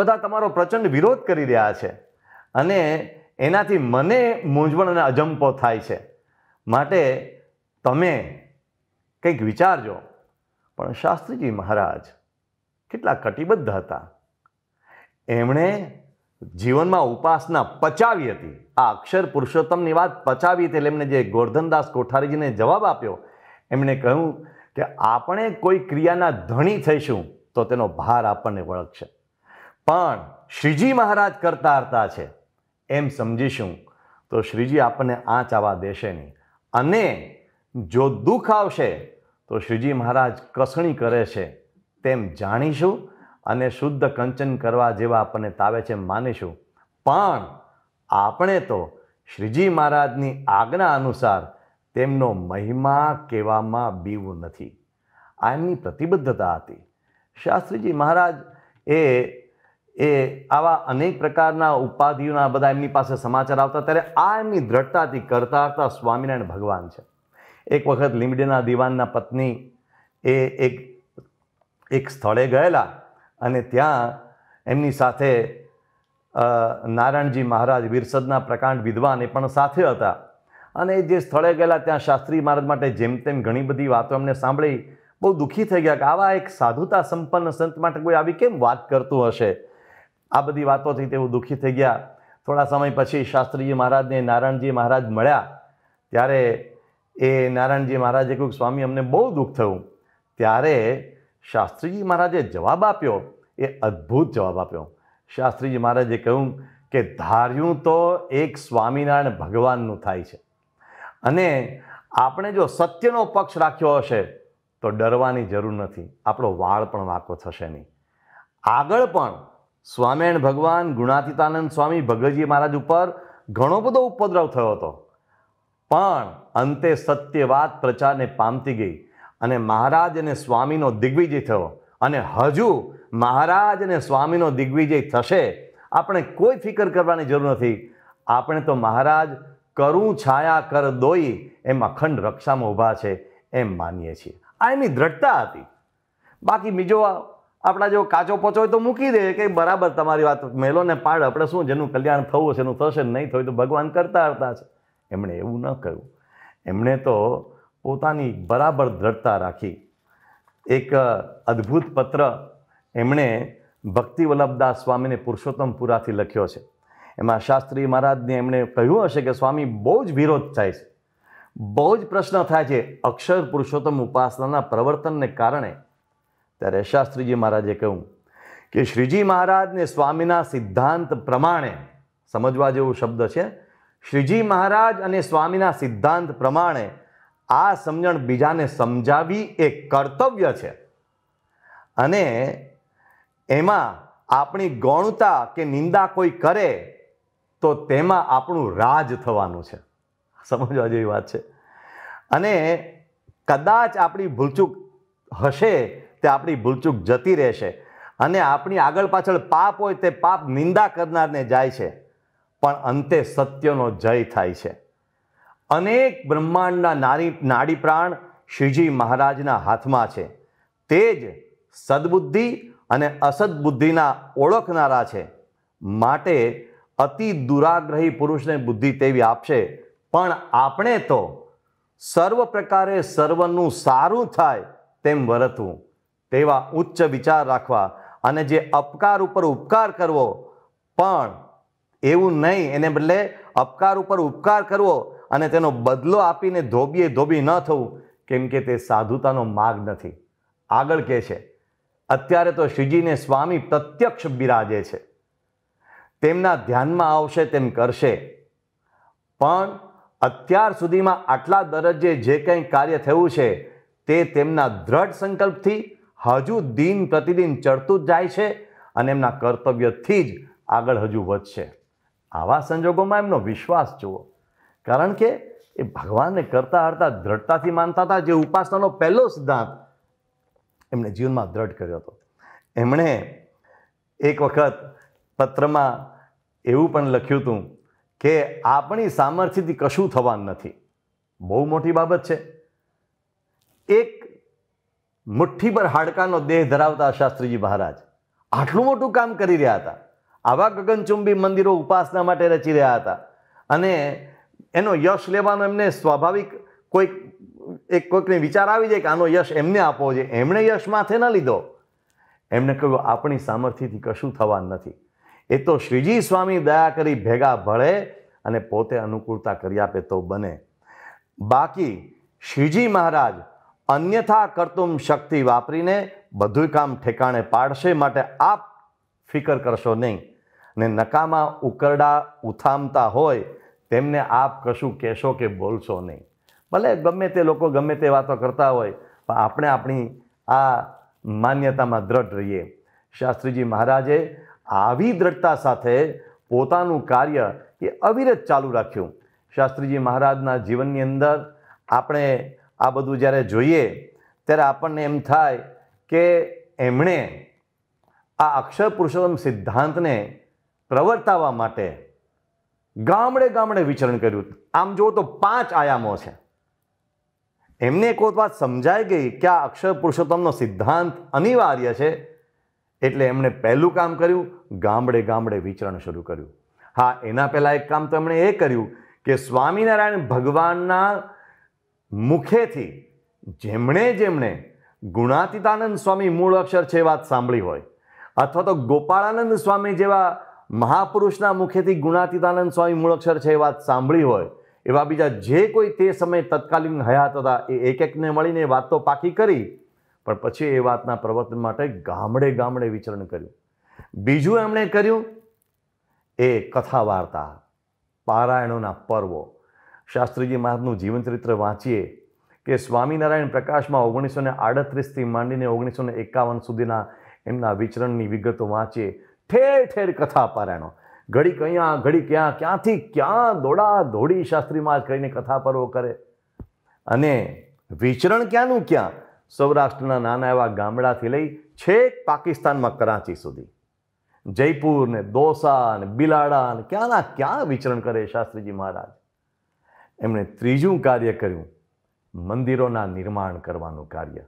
બધા તમારો પ્રચંડ વિરોધ કરી રહ્યા છે અને એનાથી મને મૂંઝવણ અને અજંપો થાય છે માટે તમે કંઈક વિચારજો પણ શાસ્ત્રીજી મહારાજ કેટલા કટિબદ્ધ હતા એમણે જીવનમાં ઉપાસના પચાવી હતી આ અક્ષર પુરુષોત્તમની વાત પચાવી હતી એટલે એમને જે ગોરધનદાસ કોઠારીજીને જવાબ આપ્યો એમણે કહ્યું કે આપણે કોઈ ક્રિયાના ધણી થઈશું તો તેનો ભાર આપણને વળગશે પણ શ્રીજી મહારાજ કરતા હરતા છે એમ સમજીશું તો શ્રીજી આપણને આંચ આવવા દેશે નહીં અને જો દુઃખ આવશે તો શ્રીજી મહારાજ કસણી કરે છે તેમ જાણીશું અને શુદ્ધ કંચન કરવા જેવા આપણને તાવે છે માનીશું પણ આપણે તો શ્રીજી મહારાજની આજ્ઞા અનુસાર તેમનો મહિમા કહેવામાં બીવું નથી આ એમની પ્રતિબદ્ધતા હતી શાસ્ત્રીજી મહારાજ એ એ આવા અનેક પ્રકારના ઉપાધિઓના બધા એમની પાસે સમાચાર આવતા ત્યારે આ એમની દ્રઢતાથી કરતા હતા સ્વામિનારાયણ ભગવાન છે એક વખત લીમડીના દિવાનના પત્ની એ એક એક સ્થળે ગયેલા અને ત્યાં એમની સાથે નારાયણજી મહારાજ વિરસદના પ્રકાંડ વિદ્વાન એ પણ સાથે હતા અને જે સ્થળે ગયેલા ત્યાં શાસ્ત્રી મહારાજ માટે જેમ તેમ ઘણી બધી વાતો એમને સાંભળી બહુ દુઃખી થઈ ગયા કે આવા એક સાધુતા સંપન્ન સંત માટે કોઈ આવી કેમ વાત કરતું હશે આ બધી વાતોથી તેઓ દુઃખી થઈ ગયા થોડા સમય પછી શાસ્ત્રીજી મહારાજને નારાયણજી મહારાજ મળ્યા ત્યારે એ નારાયણજી મહારાજે કહ્યું સ્વામી અમને બહુ દુઃખ થયું ત્યારે શાસ્ત્રીજી મહારાજે જવાબ આપ્યો એ અદ્ભુત જવાબ આપ્યો શાસ્ત્રીજી મહારાજે કહ્યું કે ધાર્યું તો એક સ્વામિનારાયણ ભગવાનનું થાય છે અને આપણે જો સત્યનો પક્ષ રાખ્યો હશે તો ડરવાની જરૂર નથી આપણો વાળ પણ વાંકો થશે નહીં આગળ પણ સ્વામિનારાયણ ભગવાન ગુણાતીતાનંદ સ્વામી ભગતજી મહારાજ ઉપર ઘણો બધો ઉપદ્રવ થયો હતો પણ અંતે સત્યવાદ પ્રચારને પામતી ગઈ અને મહારાજ અને સ્વામીનો દિગ્વિજય થયો અને હજુ મહારાજ અને સ્વામીનો દિગ્વિજય થશે આપણે કોઈ ફિકર કરવાની જરૂર નથી આપણે તો મહારાજ કરું છાયા કર દોઈ એમ અખંડ રક્ષામાં ઊભા છે એમ માનીએ છીએ આ એમની દ્રઢતા હતી બાકી બીજો આપણા જો કાચો પોચો હોય તો મૂકી દે કે બરાબર તમારી વાત મહેલોને પાડ આપણે શું જેનું કલ્યાણ થવું છે એનું થશે નહીં થયું તો ભગવાન કરતા હતા છે એમણે એવું ન કહ્યું એમણે તો પોતાની બરાબર દ્રઢતા રાખી એક અદ્ભુત પત્ર એમણે ભક્તિ વલ્લભદાસ સ્વામીને પુરુષોત્તમપુરાથી લખ્યો છે એમાં શાસ્ત્રી મહારાજને એમણે કહ્યું હશે કે સ્વામી બહુ જ વિરોધ થાય છે બહુ જ પ્રશ્ન થાય છે અક્ષર પુરુષોત્તમ ઉપાસનાના પ્રવર્તનને કારણે ત્યારે શાસ્ત્રીજી મહારાજે કહ્યું કે શ્રીજી મહારાજને સ્વામીના સિદ્ધાંત પ્રમાણે સમજવા જેવો શબ્દ છે શ્રીજી મહારાજ અને સ્વામીના સિદ્ધાંત પ્રમાણે આ સમજણ બીજાને સમજાવી એ કર્તવ્ય છે અને એમાં આપણી ગૌણતા કે નિંદા કોઈ કરે તો તેમાં આપણું રાજ થવાનું છે સમજવા જેવી વાત છે અને કદાચ આપણી ભૂલચૂક હશે તે આપણી ભૂલચૂક જતી રહેશે અને આપણી આગળ પાછળ પાપ હોય તે પાપ નિંદા કરનારને જાય છે પણ અંતે સત્યનો જય થાય છે અનેક બ્રહ્માંડના નારી નાડી પ્રાણ શ્રીજી મહારાજના હાથમાં છે તે જ સદબુદ્ધિ અને અસદબુદ્ધિના ઓળખનારા છે માટે અતિ દુરાગ્રહી પુરુષને બુદ્ધિ તેવી આપશે પણ આપણે તો સર્વ પ્રકારે સર્વનું સારું થાય તેમ વરતવું તેવા ઉચ્ચ વિચાર રાખવા અને જે અપકાર ઉપર ઉપકાર કરવો પણ એવું નહીં એને બદલે અપકાર ઉપર ઉપકાર કરવો અને તેનો બદલો આપીને ધોબીએ ધોબી ન થવું કેમ કે તે સાધુતાનો માર્ગ નથી આગળ કહે છે અત્યારે તો શ્રીજીને સ્વામી પ્રત્યક્ષ બિરાજે છે તેમના ધ્યાનમાં આવશે તેમ કરશે પણ અત્યાર સુધીમાં આટલા દરજ્જે જે કંઈ કાર્ય થયું છે તે તેમના દ્રઢ સંકલ્પથી હજુ દિન પ્રતિદિન ચડતું જ જાય છે અને એમના કર્તવ્યથી જ આગળ હજુ વધશે આવા સંજોગોમાં એમનો વિશ્વાસ જુઓ કારણ કે એ ભગવાનને કરતા હરતા દ્રઢતાથી માનતા હતા જે ઉપાસનાનો પહેલો સિદ્ધાંત એમણે જીવનમાં દ્રઢ કર્યો હતો એમણે એક વખત પત્રમાં એવું પણ લખ્યું હતું કે આપણી સામર્થ્યથી કશું થવાનું નથી બહુ મોટી બાબત છે એક મુઠ્ઠી પર હાડકાનો દેહ ધરાવતા શાસ્ત્રીજી મહારાજ આટલું મોટું કામ કરી રહ્યા હતા આવા ગગનચુંબી મંદિરો ઉપાસના માટે રચી રહ્યા હતા અને એનો યશ લેવાનો એમને સ્વાભાવિક કોઈક એક કોઈકને વિચાર આવી જાય કે આનો યશ એમને આપવો જોઈએ એમણે યશ માથે ન લીધો એમણે કહ્યું આપણી સામર્થ્યથી કશું થવાનું નથી એ તો શ્રીજી સ્વામી દયા કરી ભેગા ભળે અને પોતે અનુકૂળતા કરી આપે તો બને બાકી શ્રીજી મહારાજ અન્યથા કરતુમ શક્તિ વાપરીને બધું કામ ઠેકાણે પાડશે માટે આપ ફિકર કરશો નહીં ને નકામા ઉકરડા ઉથામતા હોય તેમને આપ કશું કહેશો કે બોલશો નહીં ભલે ગમે તે લોકો ગમે તે વાતો કરતા હોય પણ આપણે આપણી આ માન્યતામાં દ્રઢ રહીએ શાસ્ત્રીજી મહારાજે આવી દ્રઢતા સાથે પોતાનું કાર્ય એ અવિરત ચાલુ રાખ્યું શાસ્ત્રીજી મહારાજના જીવનની અંદર આપણે આ બધું જ્યારે જોઈએ ત્યારે આપણને એમ થાય કે એમણે આ અક્ષર પુરુષોત્તમ સિદ્ધાંતને પ્રવર્તાવવા માટે ગામડે ગામડે વિચરણ કર્યું આમ જુઓ તો પાંચ આયામો છે એમને એક વાત સમજાઈ ગઈ કે આ અક્ષર પુરુષોત્તમનો સિદ્ધાંત અનિવાર્ય છે એટલે એમણે પહેલું કામ કર્યું ગામડે ગામડે વિચરણ શરૂ કર્યું હા એના પહેલાં એક કામ તો એમણે એ કર્યું કે સ્વામિનારાયણ ભગવાનના મુખેથી જેમણે જેમણે ગુણાતીતાનંદ સ્વામી મૂળ અક્ષર છે વાત સાંભળી હોય અથવા તો ગોપાળાનંદ સ્વામી જેવા મહાપુરુષના મુખેથી ગુણાતીતાનંદ સ્વામી મૂળક્ષર છે એ વાત સાંભળી હોય એવા બીજા જે કોઈ તે સમયે તત્કાલીન હયાત હતા એ એક એકને મળીને વાત તો પાકી કરી પણ પછી એ વાતના પ્રવર્તન માટે ગામડે ગામડે વિચરણ કર્યું બીજું એમણે કર્યું એ કથા વાર્તા પારાયણોના પર્વો શાસ્ત્રીજી મહારાજનું જીવનચરિત્ર વાંચીએ કે સ્વામિનારાયણ પ્રકાશમાં ઓગણીસો ને આડત્રીસથી માંડીને ઓગણીસો ને એકાવન સુધીના એમના વિચરણની વિગતો વાંચીએ ઠેર ઠેર કથા પારાયણો ઘડી ક્યાં ઘડી ક્યાં ક્યાંથી ક્યાં દોડા દોડી શાસ્ત્રીમાં જ કરીને કથા પર્વ કરે અને વિચરણ ક્યાંનું ક્યાં સૌરાષ્ટ્રના નાના એવા ગામડાથી લઈ છેક પાકિસ્તાનમાં કરાંચી સુધી જયપુર ને દોસા ને બિલાડા ને ક્યાંના ક્યાં વિચરણ કરે શાસ્ત્રીજી મહારાજ એમણે ત્રીજું કાર્ય કર્યું મંદિરોના નિર્માણ કરવાનું કાર્ય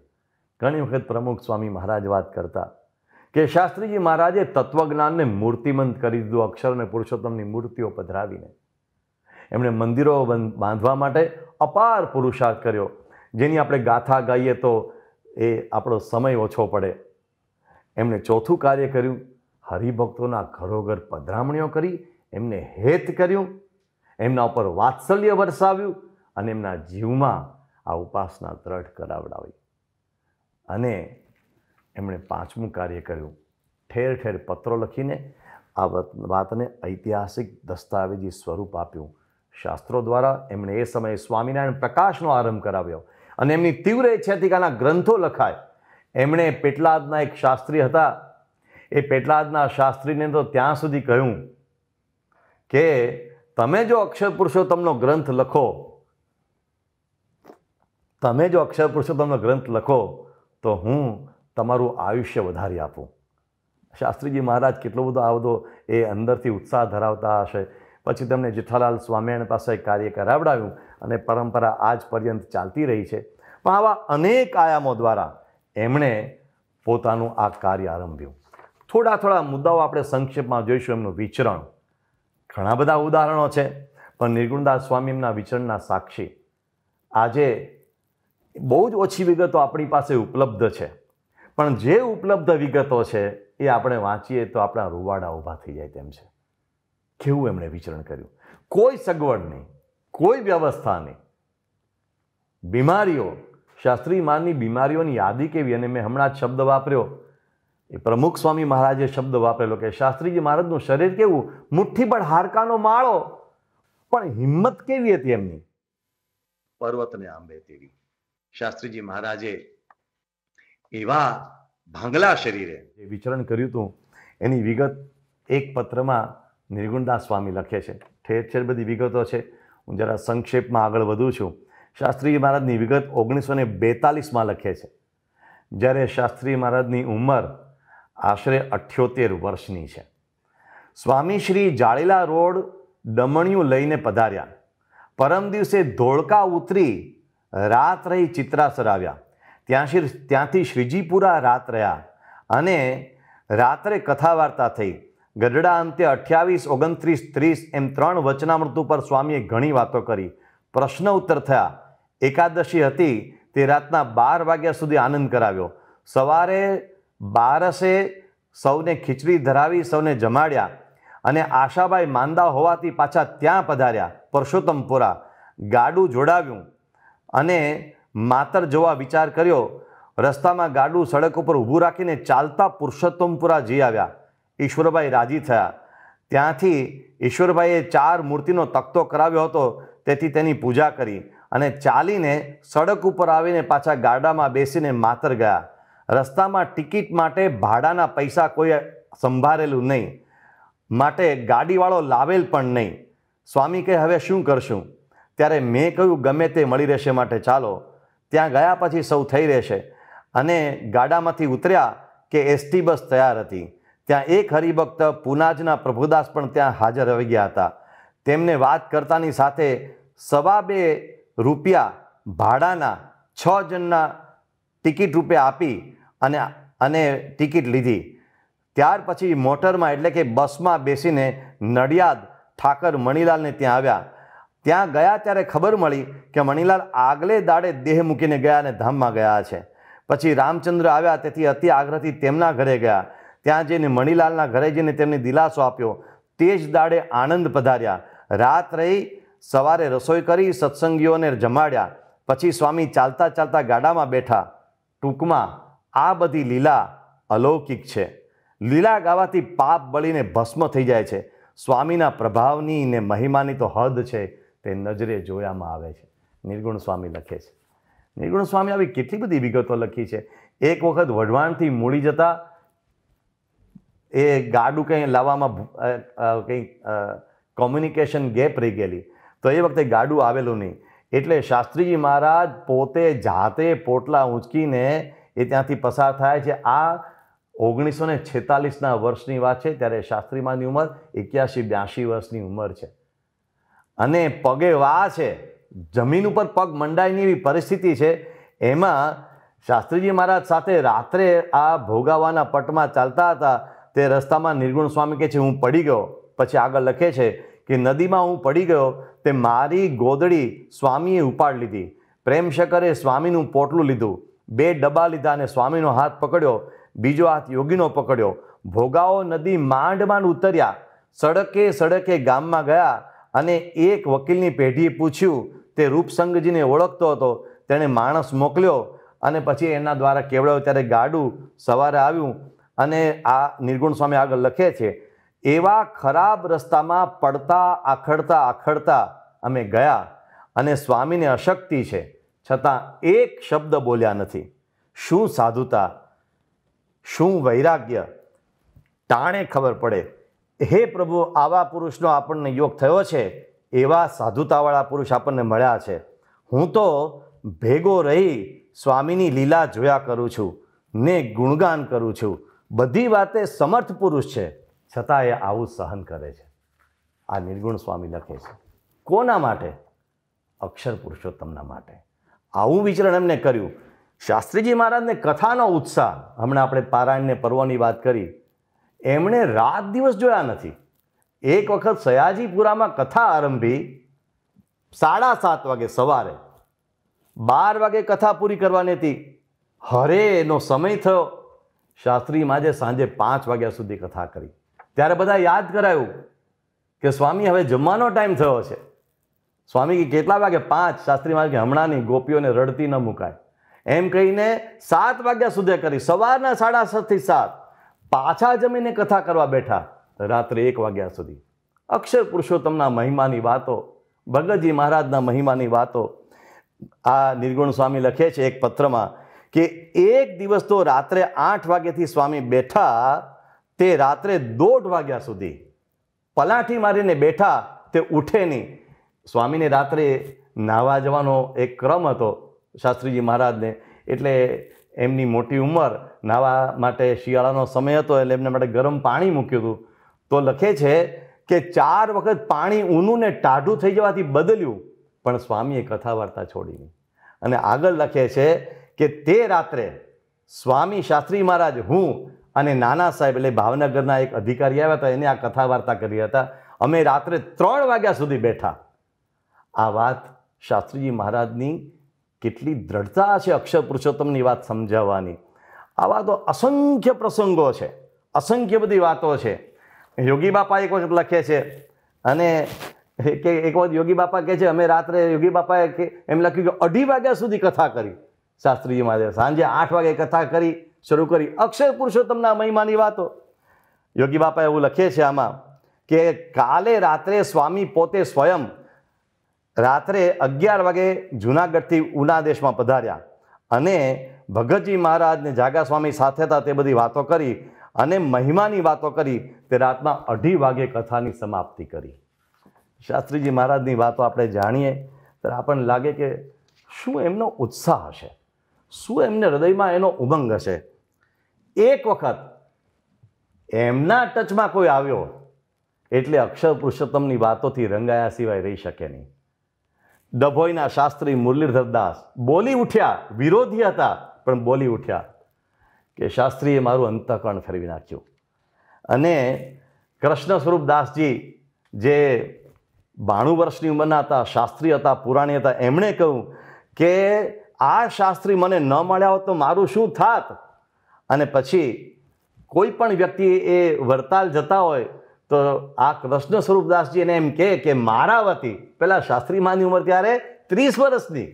ઘણી વખત પ્રમુખ સ્વામી મહારાજ વાત કરતા કે શાસ્ત્રીજી મહારાજે તત્વજ્ઞાનને મૂર્તિમંત કરી દીધું અક્ષર અને પુરુષોત્તમની મૂર્તિઓ પધરાવીને એમણે મંદિરો બાંધવા માટે અપાર પુરુષાર્થ કર્યો જેની આપણે ગાથા ગાઈએ તો એ આપણો સમય ઓછો પડે એમણે ચોથું કાર્ય કર્યું હરિભક્તોના ઘરોઘર પધરામણીઓ કરી એમને હેત કર્યું એમના ઉપર વાત્સલ્ય વરસાવ્યું અને એમના જીવમાં આ ઉપાસના દ્રઢ કરાવડાવી અને એમણે પાંચમું કાર્ય કર્યું ઠેર ઠેર પત્રો લખીને આ વાતને ઐતિહાસિક દસ્તાવેજી સ્વરૂપ આપ્યું શાસ્ત્રો દ્વારા એમણે એ સમયે સ્વામિનારાયણ પ્રકાશનો આરંભ કરાવ્યો અને એમની તીવ્ર ઈચ્છા હતી કે આના ગ્રંથો લખાય એમણે પેટલાદના એક શાસ્ત્રી હતા એ પેટલાદના શાસ્ત્રીને તો ત્યાં સુધી કહ્યું કે તમે જો અક્ષર પુરુષોત્તમનો ગ્રંથ લખો તમે જો અક્ષર પુરુષોત્તમનો ગ્રંથ લખો તો હું તમારું આયુષ્ય વધારી આપું શાસ્ત્રીજી મહારાજ કેટલો બધો આવતો એ અંદરથી ઉત્સાહ ધરાવતા હશે પછી તેમને જેઠાલાલ સ્વામિનારાયણ પાસે કાર્ય કરાવડાવ્યું અને પરંપરા આજ પર્યંત ચાલતી રહી છે પણ આવા અનેક આયામો દ્વારા એમણે પોતાનું આ કાર્ય આરંભ્યું થોડા થોડા મુદ્દાઓ આપણે સંક્ષેપમાં જોઈશું એમનું વિચરણ ઘણા બધા ઉદાહરણો છે પણ નિર્ગુણદાસ સ્વામી એમના વિચરણના સાક્ષી આજે બહુ જ ઓછી વિગતો આપણી પાસે ઉપલબ્ધ છે પણ જે ઉપલબ્ધ વિગતો છે એ આપણે વાંચીએ તો આપણા રૂવાડા ઊભા થઈ જાય તેમ છે કેવું એમણે વિચરણ કર્યું કોઈ સગવડ નહીં કોઈ વ્યવસ્થા નહીં બીમારીઓ શાસ્ત્રી માની બીમારીઓની યાદી કેવી અને મેં હમણાં જ શબ્દ વાપર્યો એ પ્રમુખ સ્વામી મહારાજે શબ્દ વાપરેલો કે શાસ્ત્રીજી મહારાજનું શરીર કેવું મુઠ્ઠી પર હારકાનો માળો પણ હિંમત કેવી હતી એમની પર્વતને આંબે તેવી શાસ્ત્રીજી મહારાજે એવા ભાંગલા શરીરે જે વિચરણ કર્યું હતું એની વિગત એક પત્રમાં નિર્ગુણદાસ સ્વામી લખે છે ઠેર ઠેર બધી વિગતો છે હું જરા સંક્ષેપમાં આગળ વધું છું શાસ્ત્રીજી મહારાજની વિગત ઓગણીસો ને બેતાલીસમાં લખે છે જ્યારે શાસ્ત્રી મહારાજની ઉંમર આશરે અઠ્યોતેર વર્ષની છે સ્વામી શ્રી જાળીલા રોડ દમણિયું લઈને પધાર્યા પરમ દિવસે ધોળકા ઉતરી રાત રહી ચિત્રાસર આવ્યા ત્યાં શ્રી ત્યાંથી શ્રીજીપુરા રાત રહ્યા અને રાત્રે કથા વાર્તા થઈ ગઢડા અંતે અઠ્યાવીસ ઓગણત્રીસ ત્રીસ એમ ત્રણ વચનામૃત ઉપર સ્વામીએ ઘણી વાતો કરી પ્રશ્ન ઉત્તર થયા એકાદશી હતી તે રાતના બાર વાગ્યા સુધી આનંદ કરાવ્યો સવારે બારસે સૌને ખીચડી ધરાવી સૌને જમાડ્યા અને આશાબાઈ માંદા હોવાથી પાછા ત્યાં પધાર્યા પરસોત્તમપુરા ગાડું જોડાવ્યું અને માતર જોવા વિચાર કર્યો રસ્તામાં ગાડું સડક ઉપર ઊભું રાખીને ચાલતા પુરુષોત્તમપુરા જઈ આવ્યા ઈશ્વરભાઈ રાજી થયા ત્યાંથી ઈશ્વરભાઈએ ચાર મૂર્તિનો તખતો કરાવ્યો હતો તેથી તેની પૂજા કરી અને ચાલીને સડક ઉપર આવીને પાછા ગાડામાં બેસીને માતર ગયા રસ્તામાં ટિકિટ માટે ભાડાના પૈસા કોઈ સંભાળેલું નહીં માટે ગાડીવાળો લાવેલ પણ નહીં સ્વામી કે હવે શું કરશું ત્યારે મેં કહ્યું ગમે તે મળી રહેશે માટે ચાલો ત્યાં ગયા પછી સૌ થઈ રહેશે અને ગાડામાંથી ઉતર્યા કે એસટી બસ તૈયાર હતી ત્યાં એક હરિભક્ત પુનાજના પ્રભુદાસ પણ ત્યાં હાજર આવી ગયા હતા તેમને વાત કરતાની સાથે સવા બે રૂપિયા ભાડાના છ જણના ટિકિટ રૂપે આપી અને અને ટિકિટ લીધી ત્યાર પછી મોટરમાં એટલે કે બસમાં બેસીને નડિયાદ ઠાકર મણિલાલને ત્યાં આવ્યા ત્યાં ગયા ત્યારે ખબર મળી કે મણિલાલ આગલે દાડે દેહ મૂકીને ગયા અને ધામમાં ગયા છે પછી રામચંદ્ર આવ્યા તેથી અતિ આગ્રહથી તેમના ઘરે ગયા ત્યાં જઈને મણિલાલના ઘરે જઈને તેમને દિલાસો આપ્યો તે જ દાડે આનંદ પધાર્યા રાત રહી સવારે રસોઈ કરી સત્સંગીઓને જમાડ્યા પછી સ્વામી ચાલતા ચાલતા ગાડામાં બેઠા ટૂંકમાં આ બધી લીલા અલૌકિક છે લીલા ગાવાથી પાપ બળીને ભસ્મ થઈ જાય છે સ્વામીના પ્રભાવની ને મહિમાની તો હદ છે તે નજરે જોયામાં આવે છે નિર્ગુણ સ્વામી લખે છે નિર્ગુણ સ્વામી આવી કેટલી બધી વિગતો લખી છે એક વખત વઢવાણથી મૂડી જતા એ ગાડું કંઈ લાવવામાં કંઈ કોમ્યુનિકેશન ગેપ રહી ગયેલી તો એ વખતે ગાડું આવેલું નહીં એટલે શાસ્ત્રીજી મહારાજ પોતે જાતે પોટલા ઊંચકીને એ ત્યાંથી પસાર થાય છે આ ઓગણીસો ને છેતાલીસના વર્ષની વાત છે ત્યારે શાસ્ત્રીમાની ઉંમર એક્યાસી બ્યાસી વર્ષની ઉંમર છે અને પગે વા છે જમીન ઉપર પગ મંડાયની એવી પરિસ્થિતિ છે એમાં શાસ્ત્રીજી મહારાજ સાથે રાત્રે આ ભોગાવાના પટમાં ચાલતા હતા તે રસ્તામાં નિર્ગુણ સ્વામી કહે છે હું પડી ગયો પછી આગળ લખે છે કે નદીમાં હું પડી ગયો તે મારી ગોદડી સ્વામીએ ઉપાડ લીધી પ્રેમશંકરે સ્વામીનું પોટલું લીધું બે ડબ્બા લીધા અને સ્વામીનો હાથ પકડ્યો બીજો હાથ યોગીનો પકડ્યો ભોગાઓ નદી માંડ માંડ ઉતર્યા સડકે સડકે ગામમાં ગયા અને એક વકીલની પેઢીએ પૂછ્યું તે રૂપસંગજીને ઓળખતો હતો તેણે માણસ મોકલ્યો અને પછી એના દ્વારા કેવડાવ્યું ત્યારે ગાડું સવારે આવ્યું અને આ નિર્ગુણ સ્વામી આગળ લખે છે એવા ખરાબ રસ્તામાં પડતા આખડતા આખડતા અમે ગયા અને સ્વામીને અશક્તિ છે છતાં એક શબ્દ બોલ્યા નથી શું સાધુતા શું વૈરાગ્ય ટાણે ખબર પડે હે પ્રભુ આવા પુરુષનો આપણને યોગ થયો છે એવા સાધુતાવાળા પુરુષ આપણને મળ્યા છે હું તો ભેગો રહી સ્વામીની લીલા જોયા કરું છું ને ગુણગાન કરું છું બધી વાતે સમર્થ પુરુષ છે છતાં એ આવું સહન કરે છે આ નિર્ગુણ સ્વામી લખે છે કોના માટે અક્ષર પુરુષોત્તમના માટે આવું વિચરણ એમને કર્યું શાસ્ત્રીજી મહારાજને કથાનો ઉત્સાહ હમણાં આપણે પારાયણને પર્વની વાત કરી એમણે રાત દિવસ જોયા નથી એક વખત સયાજીપુરામાં કથા આરંભી સાડા સાત વાગે સવારે બાર વાગે કથા પૂરી કરવાની હતી હરે એનો સમય થયો શાસ્ત્રીમાં માજે સાંજે પાંચ વાગ્યા સુધી કથા કરી ત્યારે બધા યાદ કરાયું કે સ્વામી હવે જમવાનો ટાઈમ થયો છે સ્વામી કે કેટલા વાગે પાંચ શાસ્ત્રી મહારાજ કે હમણાં નહીં ગોપીઓને રડતી ન મુકાય એમ કહીને સાત વાગ્યા સુધી કરી સવારના સાડા સાતથી સાત પાછા જમીને કથા કરવા બેઠા રાત્રે એક વાગ્યા સુધી અક્ષર પુરુષોત્તમના મહિમાની વાતો ભગતજી મહારાજના મહિમાની વાતો આ નિર્ગુણ સ્વામી લખે છે એક પત્રમાં કે એક દિવસ તો રાત્રે આઠ વાગ્યાથી સ્વામી બેઠા તે રાત્રે દોઢ વાગ્યા સુધી પલાઠી મારીને બેઠા તે ઉઠે નહીં સ્વામીને રાત્રે નાહવા જવાનો એક ક્રમ હતો શાસ્ત્રીજી મહારાજને એટલે એમની મોટી ઉંમર નાવા માટે શિયાળાનો સમય હતો એટલે એમને માટે ગરમ પાણી મૂક્યું હતું તો લખે છે કે ચાર વખત પાણી ઊનું ને ટાઢું થઈ જવાથી બદલ્યું પણ સ્વામીએ કથા વાર્તા છોડીની અને આગળ લખે છે કે તે રાત્રે સ્વામી શાસ્ત્રી મહારાજ હું અને નાના સાહેબ એટલે ભાવનગરના એક અધિકારી આવ્યા હતા એને આ કથા વાર્તા કરી હતા અમે રાત્રે ત્રણ વાગ્યા સુધી બેઠા આ વાત શાસ્ત્રીજી મહારાજની કેટલી દ્રઢતા છે અક્ષર પુરુષોત્તમની વાત સમજાવવાની આવા તો અસંખ્ય પ્રસંગો છે અસંખ્ય બધી વાતો છે યોગી બાપા એક વખત લખે છે અને કે એક વખત યોગી બાપા કહે છે અમે રાત્રે યોગી બાપાએ કે એમ લખ્યું કે અઢી વાગ્યા સુધી કથા કરી શાસ્ત્રીજી મહાદેવ સાંજે આઠ વાગે કથા કરી શરૂ કરી અક્ષર પુરુષોત્તમના મહિમાની વાતો યોગી બાપા એવું લખે છે આમાં કે કાલે રાત્રે સ્વામી પોતે સ્વયં રાત્રે અગિયાર વાગે જુનાગઢથી ઉના દેશમાં પધાર્યા અને ભગતજી મહારાજને જાગા સ્વામી સાથે હતા તે બધી વાતો કરી અને મહિમાની વાતો કરી તે રાતના અઢી વાગે કથાની સમાપ્તિ કરી શાસ્ત્રીજી મહારાજની વાતો આપણે જાણીએ ત્યારે આપણને લાગે કે શું એમનો ઉત્સાહ હશે શું એમને હૃદયમાં એનો ઉમંગ હશે એક વખત એમના ટચમાં કોઈ આવ્યો એટલે અક્ષર પુરુષોત્તમની વાતોથી રંગાયા સિવાય રહી શકે નહીં ડભોઈના શાસ્ત્રી મુરલીધરદાસ બોલી ઉઠ્યા વિરોધી હતા પણ બોલી ઉઠ્યા કે શાસ્ત્રીએ મારું અંતઃકરણ ફેરવી નાખ્યું અને કૃષ્ણ સ્વરૂપ દાસજી જે બાણું વર્ષની ઉંમરના હતા શાસ્ત્રી હતા પુરાણી હતા એમણે કહ્યું કે આ શાસ્ત્રી મને ન મળ્યા હોત તો મારું શું થાત અને પછી કોઈ પણ વ્યક્તિ એ વરતાલ જતા હોય તો આ કૃષ્ણ સ્વરૂપદાસજી એને એમ કહે કે મારા વતી પેલા શાસ્ત્રીમાની ઉંમર ત્યારે ત્રીસ વર્ષની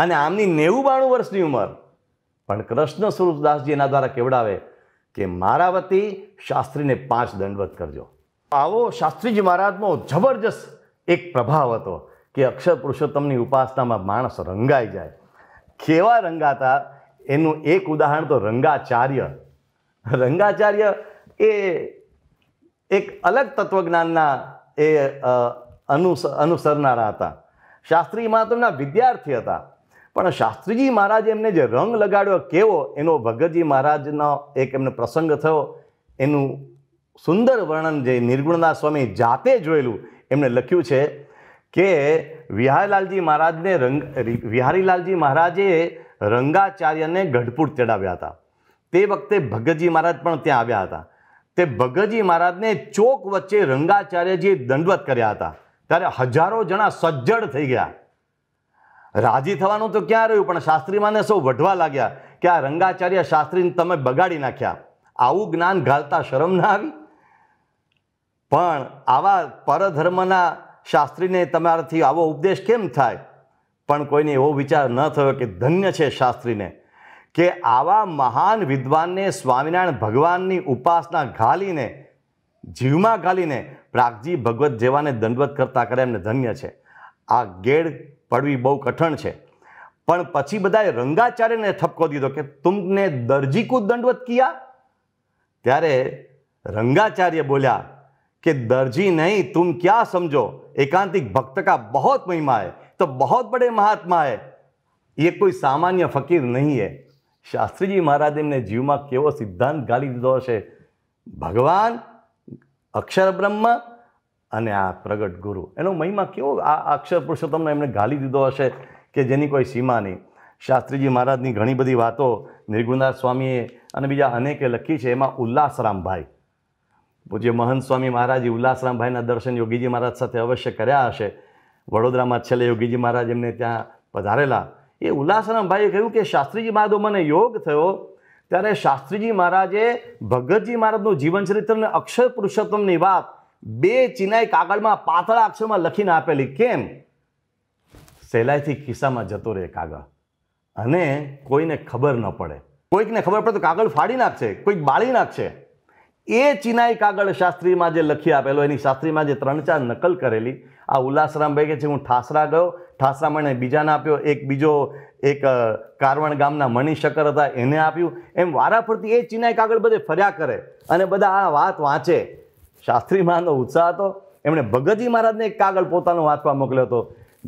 અને આમની નેવું બાણું વર્ષની ઉંમર પણ કૃષ્ણ સ્વરૂપદાસજી એના દ્વારા કેવડાવે કે મારા વતી શાસ્ત્રીને પાંચ દંડવત કરજો આવો શાસ્ત્રીજી મહારાજનો જબરજસ્ત એક પ્રભાવ હતો કે અક્ષર પુરુષોત્તમની ઉપાસનામાં માણસ રંગાઈ જાય કેવા રંગાતા એનું એક ઉદાહરણ તો રંગાચાર્ય રંગાચાર્ય એ એક અલગ તત્વજ્ઞાનના એ અનુસરનારા હતા શાસ્ત્રી મહાત્મના વિદ્યાર્થી હતા પણ શાસ્ત્રીજી મહારાજ એમને જે રંગ લગાડ્યો કેવો એનો ભગતજી મહારાજનો એક એમનો પ્રસંગ થયો એનું સુંદર વર્ણન જે નિર્ગુણદાસ સ્વામી જાતે જોયેલું એમણે લખ્યું છે કે વિહારીલાલજી મહારાજને રંગ વિહારીલાલજી મહારાજે રંગાચાર્યને ગઢપુર તેડાવ્યા હતા તે વખતે ભગતજી મહારાજ પણ ત્યાં આવ્યા હતા તે ભગતજી મહારાજને ચોક વચ્ચે રંગાચાર્યજીએ દંડવત કર્યા હતા ત્યારે હજારો જણા સજ્જડ થઈ ગયા રાજી થવાનું તો ક્યાં રહ્યું પણ શાસ્ત્રીમાંને સૌ વઢવા લાગ્યા કે આ રંગાચાર્ય શાસ્ત્રીને તમે બગાડી નાખ્યા આવું જ્ઞાન ગાલતા શરમ ના આવી પણ આવા પરધર્મના શાસ્ત્રીને તમારાથી આવો ઉપદેશ કેમ થાય પણ કોઈને એવો વિચાર ન થયો કે ધન્ય છે શાસ્ત્રીને કે આવા મહાન વિદ્વાનને સ્વામિનારાયણ ભગવાનની ઉપાસના ઘાલીને જીવમાં ઘાલીને પ્રાગજી ભગવત જેવાને દંડવત કરતા કરે એમને ધન્ય છે આ ગેડ પડવી બહુ કઠણ છે પણ પછી બધાએ રંગાચાર્યને થપકો દીધો કે તુમને દરજી કુ દંડવત કિયા ત્યારે રંગાચાર્ય બોલ્યા કે દરજી નહીં तुम ક્યાં સમજો એકાંતિક ભક્ત કા बहुत મહિમા है તો બહુ बड़े महात्मा है ये कोई સામાન્ય ફકીર નહીં હે શાસ્ત્રીજી મહારાજ એમને જીવમાં કેવો સિદ્ધાંત ગાળી દીધો હશે ભગવાન અક્ષર બ્રહ્મ અને આ પ્રગટ ગુરુ એનો મહિમા કેવો આ અક્ષર પુરુષોત્તમને એમણે ગાલી દીધો હશે કે જેની કોઈ સીમા નહીં શાસ્ત્રીજી મહારાજની ઘણી બધી વાતો નિર્ગુણદાસ સ્વામીએ અને બીજા અનેકે લખી છે એમાં ઉલ્લાસરામભાઈ પૂજ્ય મહંત સ્વામી મહારાજે ઉલ્લાસરામભાઈના દર્શન યોગીજી મહારાજ સાથે અવશ્ય કર્યા હશે વડોદરામાં છેલ્લે યોગીજી મહારાજ એમને ત્યાં પધારેલા એ ઉલ્લાસરામભાઈએ કહ્યું કે શાસ્ત્રીજી મહારાજો મને યોગ થયો ત્યારે શાસ્ત્રીજી મહારાજે ભગતજી મહારાજનું જીવનચરિત્રને અક્ષર પુરુષોત્તમની વાત બે ચિનાઈ કાગળમાં પાતળા અક્ષરમાં લખીને આપેલી કેમ સહેલાઈથી ખિસ્સામાં જતો રહે કાગળ અને કોઈને ખબર ન પડે કોઈકને ખબર પડે તો કાગળ ફાડી નાખશે કોઈક બાળી નાખશે એ ચિનાઈ કાગળ શાસ્ત્રીમાં જે લખી આપેલો એની શાસ્ત્રીમાં જે ત્રણ ચાર નકલ કરેલી આ ઉલ્લાસરામભાઈ કે છે હું ઠાસરા ગયો ઠાસરા મને બીજાને આપ્યો એક બીજો એક કારવણ ગામના મણીશકર હતા એને આપ્યું એમ વારાફરતી એ ચિનાઈ કાગળ બધે ફર્યા કરે અને બધા આ વાત વાંચે શાસ્ત્રી મહારાજનો ઉત્સાહ હતો એમણે ભગતજી મહારાજને એક કાગળ પોતાનો વાંચવા મોકલ્યો હતો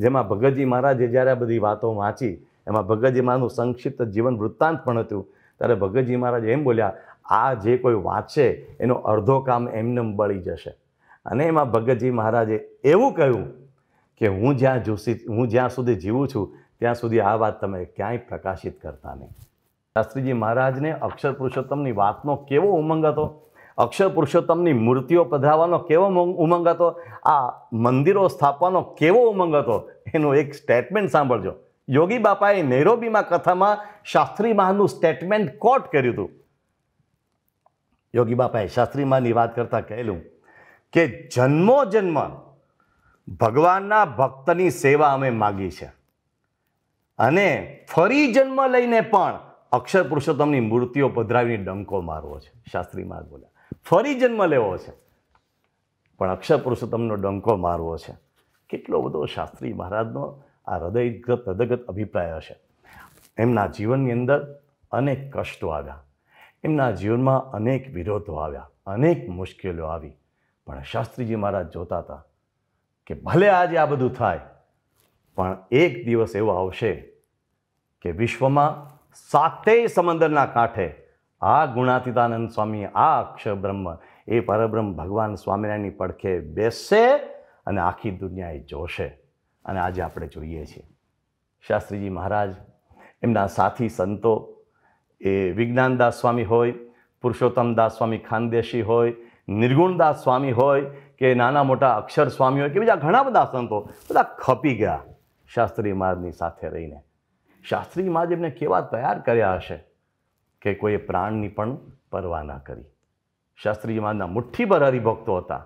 જેમાં ભગતજી મહારાજે જ્યારે આ બધી વાતો વાંચી એમાં ભગતજી મહારાજનું સંક્ષિપ્ત જીવન વૃત્તાંત પણ હતું ત્યારે ભગતજી મહારાજ એમ બોલ્યા આ જે કોઈ વાંચશે એનો અડધો કામ એમને બળી જશે અને એમાં ભગતજી મહારાજે એવું કહ્યું કે હું જ્યાં જોશી હું જ્યાં સુધી જીવું છું ત્યાં સુધી આ વાત તમે ક્યાંય પ્રકાશિત કરતા નહીં શાસ્ત્રીજી મહારાજને અક્ષર પુરુષોત્તમની વાતનો કેવો ઉમંગ હતો અક્ષર પુરુષોત્તમની મૂર્તિઓ પધરાવવાનો કેવો ઉમંગ હતો આ મંદિરો સ્થાપવાનો કેવો ઉમંગ હતો એનું એક સ્ટેટમેન્ટ સાંભળજો યોગી બાપાએ નૈરોબીમાં કથામાં શાસ્ત્રી મહાનું સ્ટેટમેન્ટ કોટ કર્યું હતું યોગી બાપાએ શાસ્ત્રી માની વાત કરતાં કહેલું કે જન્મો જન્મ ભગવાનના ભક્તની સેવા અમે માગી છે અને ફરી જન્મ લઈને પણ અક્ષર પુરુષોત્તમની મૂર્તિઓ પધરાવીને ડંકો મારવો છે શાસ્ત્રી માર્ગ બોલ્યા ફરી જન્મ લેવો છે પણ અક્ષર પુરુષોત્તમનો ડંકો મારવો છે કેટલો બધો શાસ્ત્રી મહારાજનો આ હૃદયગત હૃદયગત અભિપ્રાય હશે એમના જીવનની અંદર અનેક કષ્ટો આવ્યા એમના જીવનમાં અનેક વિરોધો આવ્યા અનેક મુશ્કેલીઓ આવી પણ શાસ્ત્રીજી મહારાજ જોતા હતા કે ભલે આજે આ બધું થાય પણ એક દિવસ એવો આવશે કે વિશ્વમાં સાતેય સમંદરના કાંઠે આ ગુણાતીતાનંદ સ્વામી આ અક્ષર બ્રહ્મ એ પરબ્રહ્મ ભગવાન સ્વામિનારાયણની પડખે બેસશે અને આખી દુનિયાએ જોશે અને આજે આપણે જોઈએ છીએ શાસ્ત્રીજી મહારાજ એમના સાથી સંતો એ વિજ્ઞાનદાસ સ્વામી હોય પુરુષોત્તમદાસ સ્વામી ખાનદેશી હોય નિર્ગુણદાસ સ્વામી હોય કે નાના મોટા અક્ષર સ્વામી હોય કે બીજા ઘણા બધા સંતો બધા ખપી ગયા શાસ્ત્રી મહારાજની સાથે રહીને શાસ્ત્રી મહારાજ એમને કેવા તૈયાર કર્યા હશે કે કોઈએ પ્રાણની પણ પરવા ના કરી શાસ્ત્રીજી મહારાજના મુઠ્ઠીભર ભક્તો હતા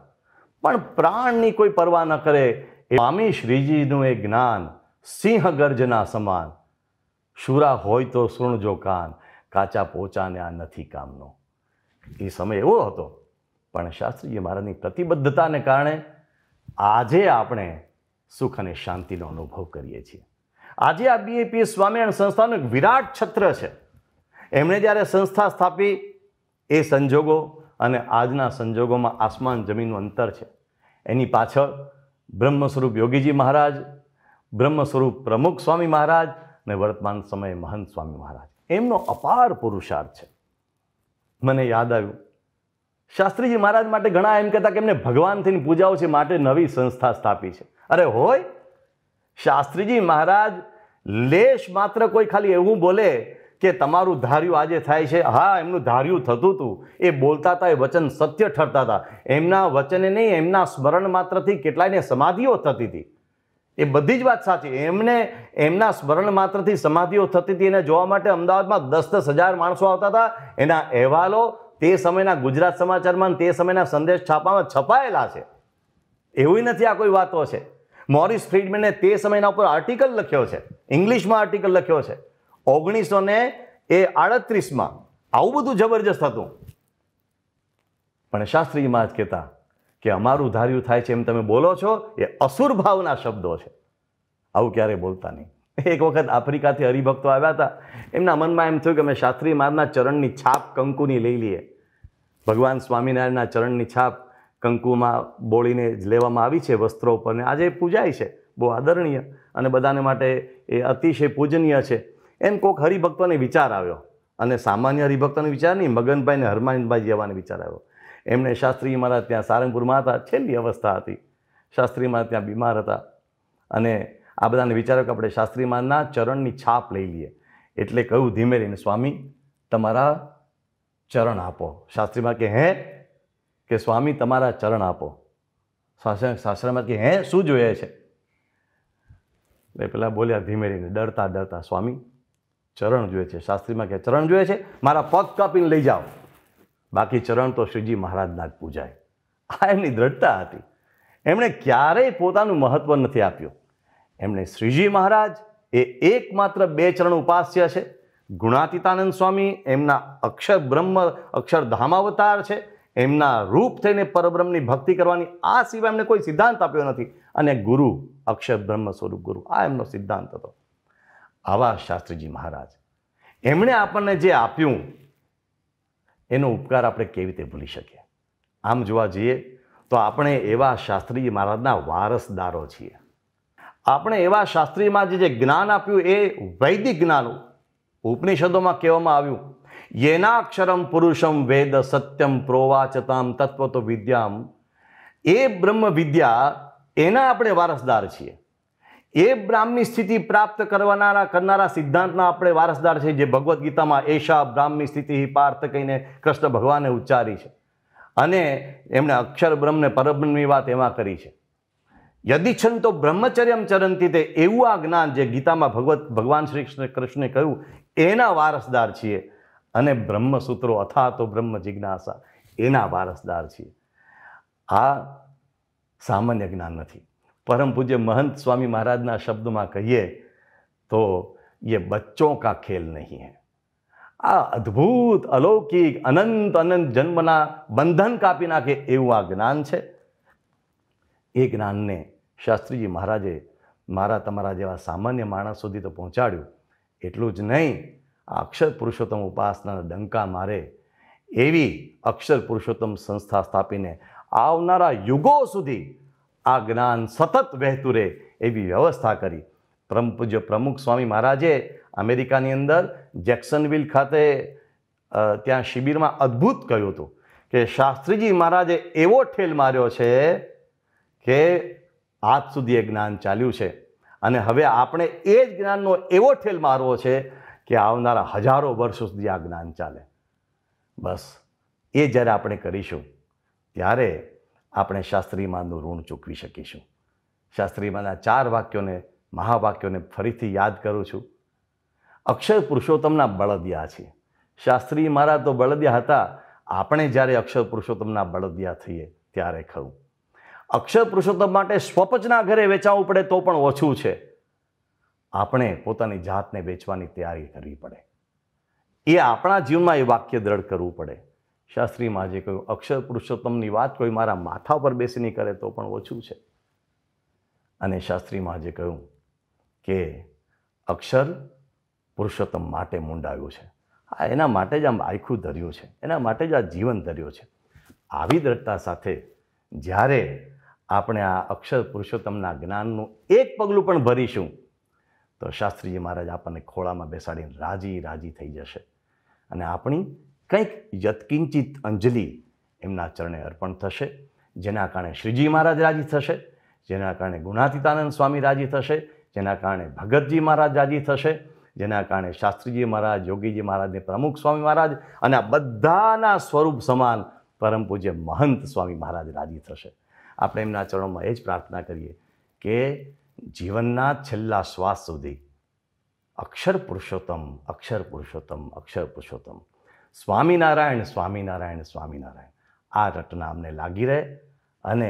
પણ પ્રાણની કોઈ પરવા ન કરે એ સ્વામી શ્રીજીનું એ જ્ઞાન સિંહ ગર્જના સમાન શુરા હોય તો સુણજો કાન કાચા પોચાને આ નથી કામનો એ સમય એવો હતો પણ શાસ્ત્રીજી મહારાજની પ્રતિબદ્ધતાને કારણે આજે આપણે સુખ અને શાંતિનો અનુભવ કરીએ છીએ આજે આ બીએપીએસ સ્વામિનારાયણ સંસ્થાનું એક વિરાટ છત્ર છે એમણે જ્યારે સંસ્થા સ્થાપી એ સંજોગો અને આજના સંજોગોમાં આસમાન જમીનનું અંતર છે એની પાછળ બ્રહ્મ સ્વરૂપ યોગીજી મહારાજ બ્રહ્મ સ્વરૂપ પ્રમુખ સ્વામી મહારાજ અને વર્તમાન સમયે મહંત સ્વામી મહારાજ એમનો અપાર પુરુષાર્થ છે મને યાદ આવ્યું શાસ્ત્રીજી મહારાજ માટે ઘણા એમ કહેતા કે એમને ભગવાન પૂજાઓ છે માટે નવી સંસ્થા સ્થાપી છે અરે હોય શાસ્ત્રીજી મહારાજ લેશ માત્ર કોઈ ખાલી એવું બોલે કે તમારું ધાર્યું આજે થાય છે હા એમનું ધાર્યું થતું હતું એ બોલતા હતા એ વચન સત્ય ઠરતા હતા એમના વચને નહીં એમના સ્મરણ માત્રથી કેટલાયને સમાધિઓ થતી હતી એ બધી જ વાત સાચી એમને એમના સ્મરણ માત્રથી સમાધિઓ થતી હતી એને જોવા માટે અમદાવાદમાં દસ દસ હજાર માણસો આવતા હતા એના અહેવાલો તે સમયના ગુજરાત સમાચારમાં તે સમયના સંદેશ છાપામાં છપાયેલા છે એવી નથી આ કોઈ વાતો છે મોરિસ ફ્રીડમેને તે સમયના ઉપર આર્ટિકલ લખ્યો છે ઇંગ્લિશમાં આર્ટિકલ લખ્યો છે ઓગણીસો ને એ આડત્રીસમાં આવું બધું જબરજસ્ત હતું પણ શાસ્ત્રી મહારાજ કહેતા કે અમારું ધાર્યું થાય છે એમ તમે બોલો છો એ અસુર ભાવના શબ્દો છે આવું ક્યારેય બોલતા નહીં એક વખત આફ્રિકાથી હરિભક્તો આવ્યા હતા એમના મનમાં એમ થયું કે અમે શાસ્ત્રી મહારાજના ચરણની છાપ કંકુની લઈ લઈએ ભગવાન સ્વામિનારાયણના ચરણની છાપ કંકુમાં બોળીને લેવામાં આવી છે વસ્ત્રો ઉપર ને આજે પૂજાય છે બહુ આદરણીય અને બધાને માટે એ અતિશય પૂજનીય છે એમ કોઈક હરિભક્તોને વિચાર આવ્યો અને સામાન્ય હરિભક્તોને વિચાર નહીં મગનભાઈને હરમાનભાઈ જેવાને વિચાર આવ્યો એમણે શાસ્ત્રી મારા ત્યાં સારંગપુરમાં હતા છેલ્લી અવસ્થા હતી શાસ્ત્રી મહારાજ ત્યાં બીમાર હતા અને આ બધાને વિચારો કે આપણે શાસ્ત્રી મહારાજના ચરણની છાપ લઈ લઈએ એટલે કહ્યું ધીમે રહીને સ્વામી તમારા ચરણ આપો શાસ્ત્રીમાં કે હે કે સ્વામી તમારા ચરણ આપો શાસ્ત્રમાં કે હે શું જોઈએ છે એટલે પેલા બોલ્યા ધીમે રહીને ડરતા ડરતા સ્વામી ચરણ જોઈએ છે શાસ્ત્રીમાં કે ચરણ જોઈએ છે મારા પગ કાપીને લઈ જાઓ બાકી ચરણ તો શ્રીજી મહારાજના જ પૂજાય આ એમની દ્રઢતા હતી એમણે ક્યારેય પોતાનું મહત્વ નથી આપ્યું એમણે શ્રીજી મહારાજ એ એકમાત્ર બે ચરણ ઉપાસ્ય છે ગુણાતીતાનંદ સ્વામી એમના અક્ષર બ્રહ્મ અક્ષર ધામાવતાર છે એમના રૂપ થઈને પરબ્રહ્મની ભક્તિ કરવાની આ સિવાય એમને કોઈ સિદ્ધાંત આપ્યો નથી અને ગુરુ અક્ષર બ્રહ્મ સ્વરૂપ ગુરુ આ એમનો સિદ્ધાંત હતો આવા શાસ્ત્રીજી મહારાજ એમણે આપણને જે આપ્યું એનો ઉપકાર આપણે કેવી રીતે ભૂલી શકીએ આમ જોવા જઈએ તો આપણે એવા શાસ્ત્રીજી મહારાજના વારસદારો છીએ આપણે એવા શાસ્ત્રીમાં જે જ્ઞાન આપ્યું એ વૈદિક જ્ઞાન ઉપનિષદોમાં કહેવામાં આવ્યું યેનાક્ષરમ પુરુષમ વેદ સત્યમ પ્રોવાચતામ તત્વ તો વિદ્યામ એ બ્રહ્મ વિદ્યા એના આપણે વારસદાર છીએ એ બ્રાહ્મની સ્થિતિ પ્રાપ્ત કરવાના કરનારા સિદ્ધાંતના આપણે વારસદાર છે જે ભગવદ્ ગીતામાં એશા બ્રાહ્મની સ્થિતિ પાર્થ કહીને કૃષ્ણ ભગવાને ઉચ્ચારી છે અને એમણે અક્ષર બ્રહ્મને પરબ્રહ્મની વાત એમાં કરી છે યદિચ્છન તો બ્રહ્મચર્યમ ચરંતી તે એવું આ જ્ઞાન જે ગીતામાં ભગવત ભગવાન શ્રી કૃષ્ણે કહ્યું એના વારસદાર છીએ અને બ્રહ્મસૂત્રો અથા તો બ્રહ્મ જિજ્ઞાસા એના વારસદાર છીએ આ સામાન્ય જ્ઞાન નથી પરમ પૂજ્ય મહંત સ્વામી મહારાજના શબ્દમાં કહીએ તો એ બચ્ચો કા ખેલ નહીં હે આ અદ્ભુત અલૌકિક અનંત અનંત જન્મના બંધન કાપી નાખે એવું આ જ્ઞાન છે એ જ્ઞાનને શાસ્ત્રીજી મહારાજે મારા તમારા જેવા સામાન્ય માણસ સુધી તો પહોંચાડ્યું એટલું જ નહીં આ અક્ષર પુરુષોત્તમ ઉપાસના ડંકા મારે એવી અક્ષર પુરુષોત્તમ સંસ્થા સ્થાપીને આવનારા યુગો સુધી આ જ્ઞાન સતત વહેતું રહે એવી વ્યવસ્થા કરી પરમ પૂજ્ય પ્રમુખ સ્વામી મહારાજે અમેરિકાની અંદર જેક્સનવિલ ખાતે ત્યાં શિબિરમાં અદ્ભુત કહ્યું હતું કે શાસ્ત્રીજી મહારાજે એવો ઠેલ માર્યો છે કે આજ સુધી એ જ્ઞાન ચાલ્યું છે અને હવે આપણે એ જ જ્ઞાનનો એવો ઠેલ મારવો છે કે આવનારા હજારો વર્ષો સુધી આ જ્ઞાન ચાલે બસ એ જ્યારે આપણે કરીશું ત્યારે આપણે શાસ્ત્રીમાંનું ઋણ ચૂકવી શકીશું શાસ્ત્રીમાંના ચાર વાક્યોને મહાવાક્યોને ફરીથી યાદ કરું છું અક્ષર પુરુષોત્તમના બળદિયા છે શાસ્ત્રી મારા તો બળદિયા હતા આપણે જ્યારે અક્ષર પુરુષોત્તમના બળદિયા થઈએ ત્યારે ખરું અક્ષર પુરુષોત્તમ માટે સ્વપચના ઘરે વેચાવું પડે તો પણ ઓછું છે આપણે પોતાની જાતને વેચવાની તૈયારી કરવી પડે એ આપણા જીવનમાં એ વાક્ય દ્રઢ કરવું પડે શાસ્ત્રીમાં જે કહ્યું અક્ષર પુરુષોત્તમની વાત કોઈ મારા માથા પર બેસીને કરે તો પણ ઓછું છે અને શાસ્ત્રીમાં જે કહ્યું કે અક્ષર પુરુષોત્તમ માટે મૂંડાવ્યું છે હા એના માટે જ આમ આખું ધર્યું છે એના માટે જ આ જીવન ધર્યું છે આવી દ્રઢતા સાથે જ્યારે આપણે આ અક્ષર પુરુષોત્તમના જ્ઞાનનું એક પગલું પણ ભરીશું તો શાસ્ત્રીજી મહારાજ આપણને ખોળામાં બેસાડીને રાજી રાજી થઈ જશે અને આપણી કંઈક યત્કિંચિત અંજલિ એમના ચરણે અર્પણ થશે જેના કારણે શ્રીજી મહારાજ રાજી થશે જેના કારણે ગુણાતીતાનંદ સ્વામી રાજી થશે જેના કારણે ભગતજી મહારાજ રાજી થશે જેના કારણે શાસ્ત્રીજી મહારાજ યોગીજી મહારાજને પ્રમુખ સ્વામી મહારાજ અને આ બધાના સ્વરૂપ સમાન પરમ પૂજ્ય મહંત સ્વામી મહારાજ રાજી થશે આપણે એમના ચરણોમાં એ જ પ્રાર્થના કરીએ કે જીવનના છેલ્લા શ્વાસ સુધી અક્ષર પુરુષોત્તમ અક્ષર પુરુષોત્તમ અક્ષર પુરુષોત્તમ સ્વામિનારાયણ સ્વામિનારાયણ સ્વામિનારાયણ આ રટના અમને લાગી રહે અને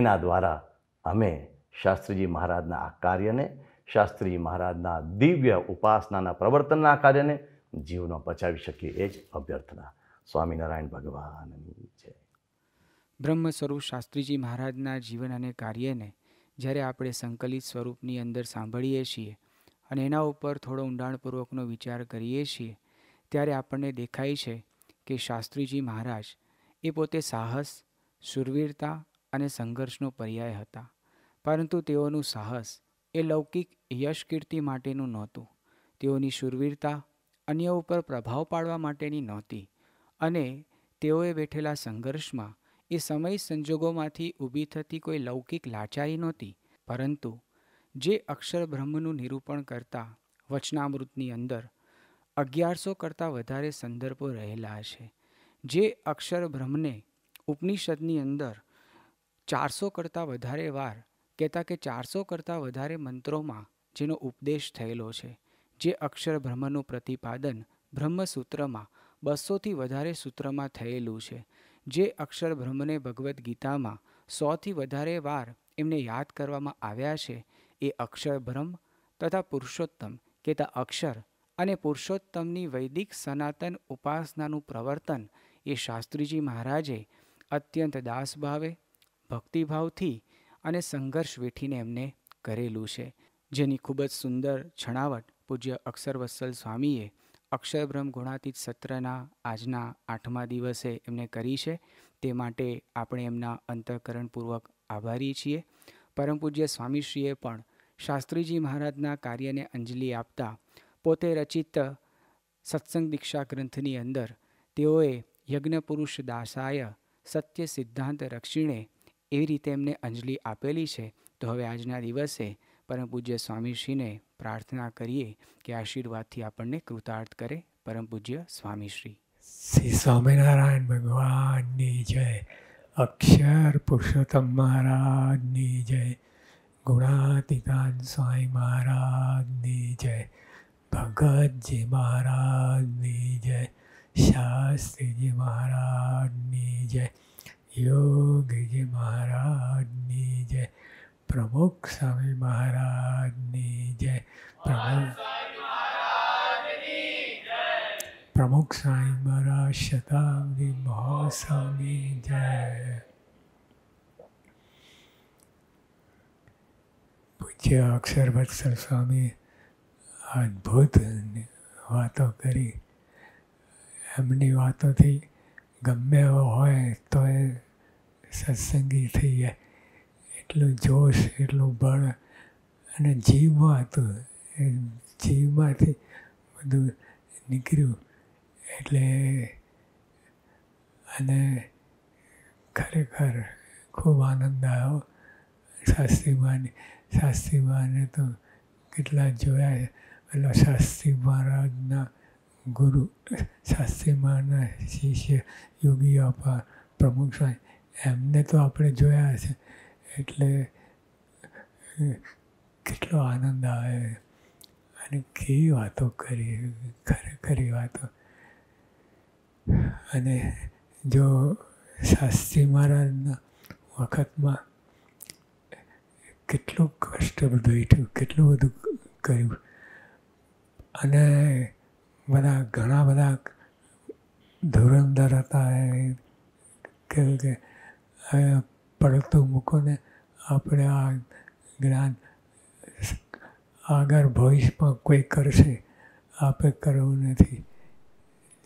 એના દ્વારા અમે શાસ્ત્રીજી મહારાજના આ કાર્યને શાસ્ત્રીજી મહારાજના દિવ્ય ઉપાસનાના પ્રવર્તનના કાર્યને જીવનો બચાવી શકીએ એ જ અભ્યર્થના સ્વામિનારાયણ ભગવાનની છે બ્રહ્મ સ્વરૂપ શાસ્ત્રીજી મહારાજના જીવન અને કાર્યને જ્યારે આપણે સંકલિત સ્વરૂપની અંદર સાંભળીએ છીએ અને એના ઉપર થોડો ઊંડાણપૂર્વકનો વિચાર કરીએ છીએ ત્યારે આપણને દેખાય છે કે શાસ્ત્રીજી મહારાજ એ પોતે સાહસ શૂરવીરતા અને સંઘર્ષનો પર્યાય હતા પરંતુ તેઓનું સાહસ એ લૌકિક યશ કીર્તિ માટેનું નહોતું તેઓની શૂરવીરતા અન્ય ઉપર પ્રભાવ પાડવા માટેની નહોતી અને તેઓએ બેઠેલા સંઘર્ષમાં એ સમય સંજોગોમાંથી ઊભી થતી કોઈ લૌકિક લાચારી નહોતી પરંતુ જે અક્ષર બ્રહ્મનું નિરૂપણ કરતા વચનામૃતની અંદર અગિયારસો કરતાં વધારે સંદર્ભો રહેલા છે જે અક્ષર બ્રહ્મને ઉપનિષદની અંદર ચારસો કરતાં વધારે વાર કહેતા કે ચારસો કરતાં વધારે મંત્રોમાં જેનો ઉપદેશ થયેલો છે જે અક્ષર બ્રહ્મનું પ્રતિપાદન બ્રહ્મસૂત્રમાં બસોથી વધારે સૂત્રમાં થયેલું છે જે અક્ષર બ્રહ્મને ભગવદ્ ગીતામાં સોથી વધારે વાર એમને યાદ કરવામાં આવ્યા છે એ અક્ષર બ્રહ્મ તથા પુરુષોત્તમ કહેતા અક્ષર અને પુરુષોત્તમની વૈદિક સનાતન ઉપાસનાનું પ્રવર્તન એ શાસ્ત્રીજી મહારાજે અત્યંત દાસભાવે ભક્તિભાવથી અને સંઘર્ષ વેઠીને એમને કરેલું છે જેની ખૂબ જ સુંદર છણાવટ પૂજ્ય અક્ષરવત્સલ સ્વામીએ અક્ષરબ્રહ્મ ગુણાતીત સત્રના આજના આઠમા દિવસે એમને કરી છે તે માટે આપણે એમના અંતઃકરણપૂર્વક આભારી છીએ પરમ પૂજ્ય સ્વામીશ્રીએ પણ શાસ્ત્રીજી મહારાજના કાર્યને અંજલિ આપતા પોતે રચિત સત્સંગ દીક્ષા ગ્રંથની અંદર તેઓએ યજ્ઞપુરુષ દાસાય સત્ય સિદ્ધાંત રક્ષીણે એવી રીતે એમને અંજલિ આપેલી છે તો હવે આજના દિવસે પરમ પૂજ્ય સ્વામીશ્રીને પ્રાર્થના કરીએ કે આશીર્વાદથી આપણને કૃતાર્થ કરે પરમ પૂજ્ય સ્વામીશ્રી શ્રી સ્વામિનારાયણ ભગવાનની જય અક્ષર પુરુષોત્તમ મહારાજની જય ગુણાતીતાન સ્વામી મહારાજ ભગતજી મહારાજની જય શાસ્ત્રીજી મહારાજની જય યોગીજી મહારાજની જય પ્રમુખ સ્વામી મહારાજની જય પ્રમુખ પ્રમુખ સ્વામી મહારાજ શતાબ્દી મહોત્સવની જય પૂજ્ય અક્ષરભત્સલ સ્વામી અદ્ભુત વાતો કરી એમની વાતોથી ગમે એવો હોય તો એ સત્સંગી થઈ જાય એટલું જોશ એટલું બળ અને જીવમાં હતું એ જીવમાંથી બધું નીકળ્યું એટલે અને ખરેખર ખૂબ આનંદ આવ્યો શાસ્ત્રીમાને શાસ્ત્રીમાને તો કેટલા જોયા પેલા શાસ્ત્રી મહારાજના ગુરુ શાસ્ત્રી મહારાજના શિષ્ય યોગી આપા પ્રમુખ સ્વામી એમને તો આપણે જોયા છે એટલે કેટલો આનંદ આવે અને કેવી વાતો કરી ખરેખરી વાતો અને જો શાસ્ત્રી મહારાજના વખતમાં કેટલું કષ્ટ બધું એટલું કેટલું બધું કર્યું અને બધા ઘણા બધા ધુરંધર હતા એ કહ્યું કે હવે પડતું મૂકોને આપણે આ જ્ઞાન આગળ ભવિષ્યમાં કોઈ કરશે આપણે કરવું નથી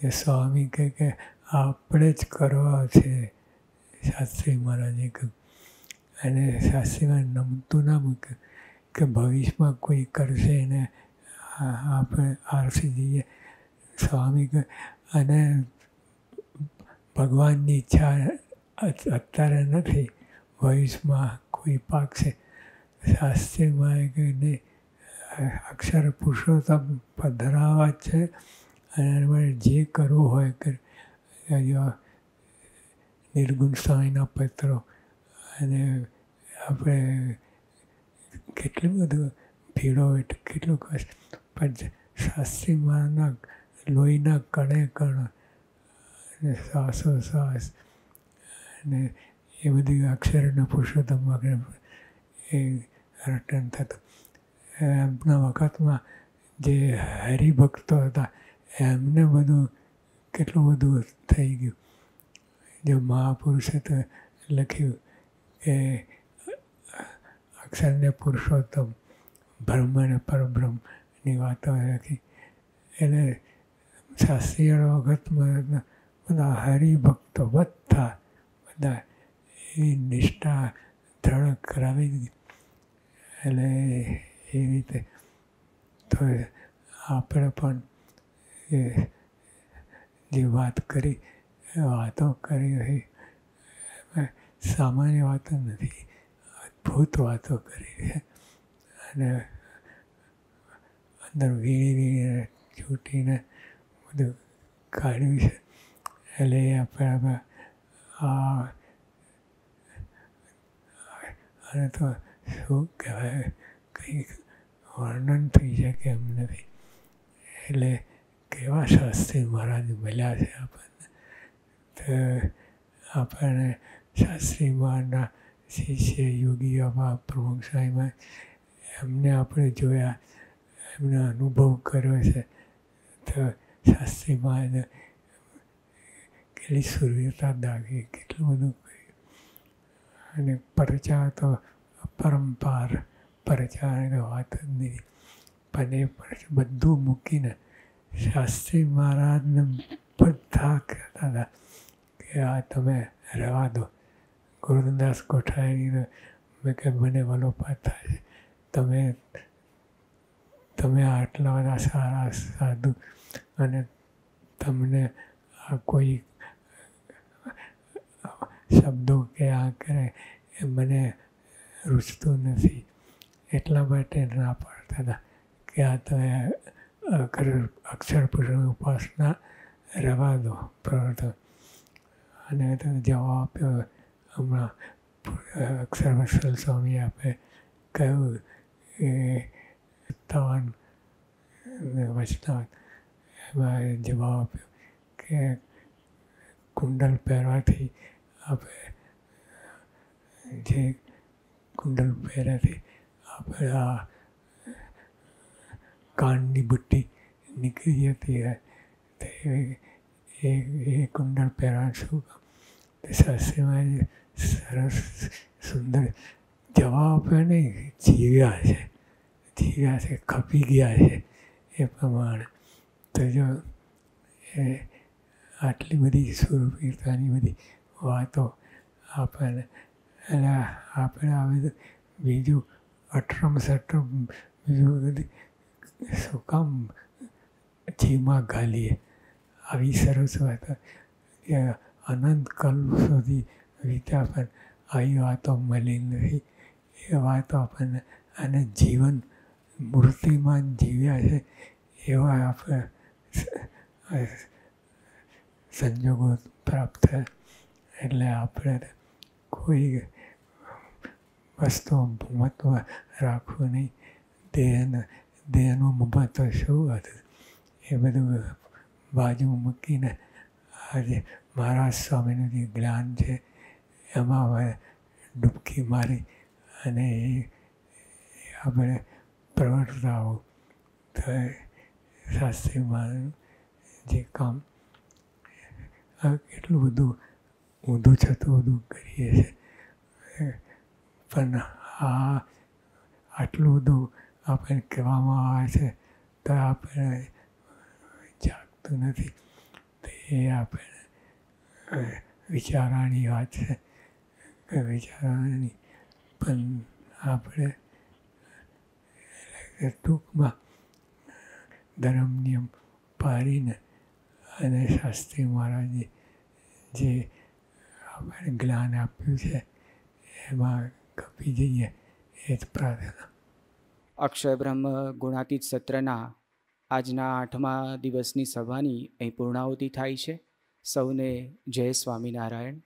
જે સ્વામી કહે કે આપણે જ કરવા છે શાસ્ત્રી મહારાજે કહ્યું અને શાસ્ત્રીમાં નમતું ના મૂક્યું કે ભવિષ્યમાં કોઈ કરશે એને આપણે આરસીજીએ સ્વામી અને ભગવાનની ઈચ્છા અત્યારે નથી વયસમાં કોઈ પાક પાકશે શાસ્ત્રીમાં કે નહીં અક્ષર પુરુષોત્તમ ધરાવા છે અને એમાં જે કરવું હોય કે નિર્ગુણ સ્વામીના પત્રો અને આપણે કેટલું બધું ભીડો એટલે કેટલું કષ્ટ પણ શાસ્ત્રીમાંના લોહીના કણે કણ અને શ્વાસો અને એ બધી અક્ષરને પુરુષોત્તમ એ રટન થતું એમના વખતમાં જે હરિભક્તો હતા એમને બધું કેટલું બધું થઈ ગયું જે મહાપુરુષે તો લખ્યું કે અક્ષરને પુરુષોત્તમ બ્રહ્મને પરબ્રહ્મ જાતની વાતો નથી એટલે શાસ્ત્રીયળ વખતમાં બધા હરિભક્તો બધા બધા એ નિષ્ઠા ધ્રણ કરાવી દીધી એટલે એ રીતે તો આપણે પણ એ જે વાત કરી વાતો કરી હોય સામાન્ય વાતો નથી અદ્ભુત વાતો કરી છે અને અંદર વીણી વીણીને ચૂંટીને બધું કાઢ્યું છે એટલે આપણે આપણામાં આ અને તો શું કહેવાય કંઈક વર્ણન થઈ શકે એમ નથી એટલે કેવા શાસ્ત્રી મહારાજ મળ્યા છે આપણને તો આપણને શાસ્ત્રી મહારાજના શિષ્ય યોગીઓમાં પ્રમુખ સાહેબમાં એમને આપણે જોયા એમના અનુભવ કર્યો છે તો શાસ્ત્રીમાં એને કેટલી સૂર્યતા દાગી કેટલું બધું કર્યું અને પરચા તો પરંપાર પરચારની વાત જ નહીં પણ એ બધું મૂકીને શાસ્ત્રી મહારાજને બધા કહેતા હતા કે આ તમે રહેવા દો ગુરુદાસ કોઠારીને મેં કહે મને વલોપા થાય છે તમે તમે આટલા બધા સારા સાધુ અને તમને આ કોઈ શબ્દો કે આ કરે એ મને રૂચતું નથી એટલા માટે ના પાડતા હતા કે આ તમે અક્ષર અક્ષર ઉપાસના રવા દો પ્રવર્તન અને તમે જવાબ આપ્યો હમણાં અક્ષર વત્સલ સ્વામી આપે કહ્યું કે ત્રણ વચના એમાં જવાબ આપ્યો કે કુંડલ પહેરવાથી આપણે જે કુંડલ પહેરવાથી આપણે આ કાનની બુટ્ટી નીકળી જતી હોય તે એ એ કુંડલ પહેરવા શું તે શાસ્ત્રીમાં સરસ સુંદર જવાબ આપ્યો નહીં જીવ્યા છે થઈ ગયા છે ખપી ગયા છે એ પ્રમાણે તો જો એ આટલી બધી સુરવીરતાની બધી વાતો આપણને એટલે આપણે આ બધું બીજું અઠરમ સઠરમ બીજું બધી શું કામ જીમાં ઘાલીએ આવી સરસ વાતો કે અનંત કલ્પ સુધી રીતે પણ આવી વાતો મળી નથી એ વાતો આપણને અને જીવન મૂર્તિમાં જીવ્યા છે એવા આપણે સંજોગો પ્રાપ્ત થાય એટલે આપણે કોઈ વસ્તુ મહત્ત્વ રાખવું નહીં દેહને દેહનું મહત્ત્વ શું હતું એ બધું બાજુ મૂકીને આજે મહારાજ સ્વામીનું જે જ્ઞાન છે એમાં હવે ડૂબકી મારી અને એ આપણે પ્રવણતાઓ થાય શાસ્ત્રીમાં જે કામ આ કેટલું બધું ઊંધું છતું બધું કરીએ છીએ પણ આ આટલું બધું આપણને કહેવામાં આવે છે તો આપણે જાગતું નથી તે આપણે વિચારવાની વાત છે કે વિચારવાની પણ આપણે ટૂંકમાં ધર્મ નિયમ પાડીને અને શાસ્ત્રી મહારાજે જે આપણને જ્ઞાન આપ્યું છે એમાં કપી જઈએ એ જ પ્રાર્થના અક્ષય બ્રહ્મ ગુણાતીત સત્રના આજના આઠમા દિવસની સભાની અહીં પૂર્ણાહુતિ થાય છે સૌને જય સ્વામિનારાયણ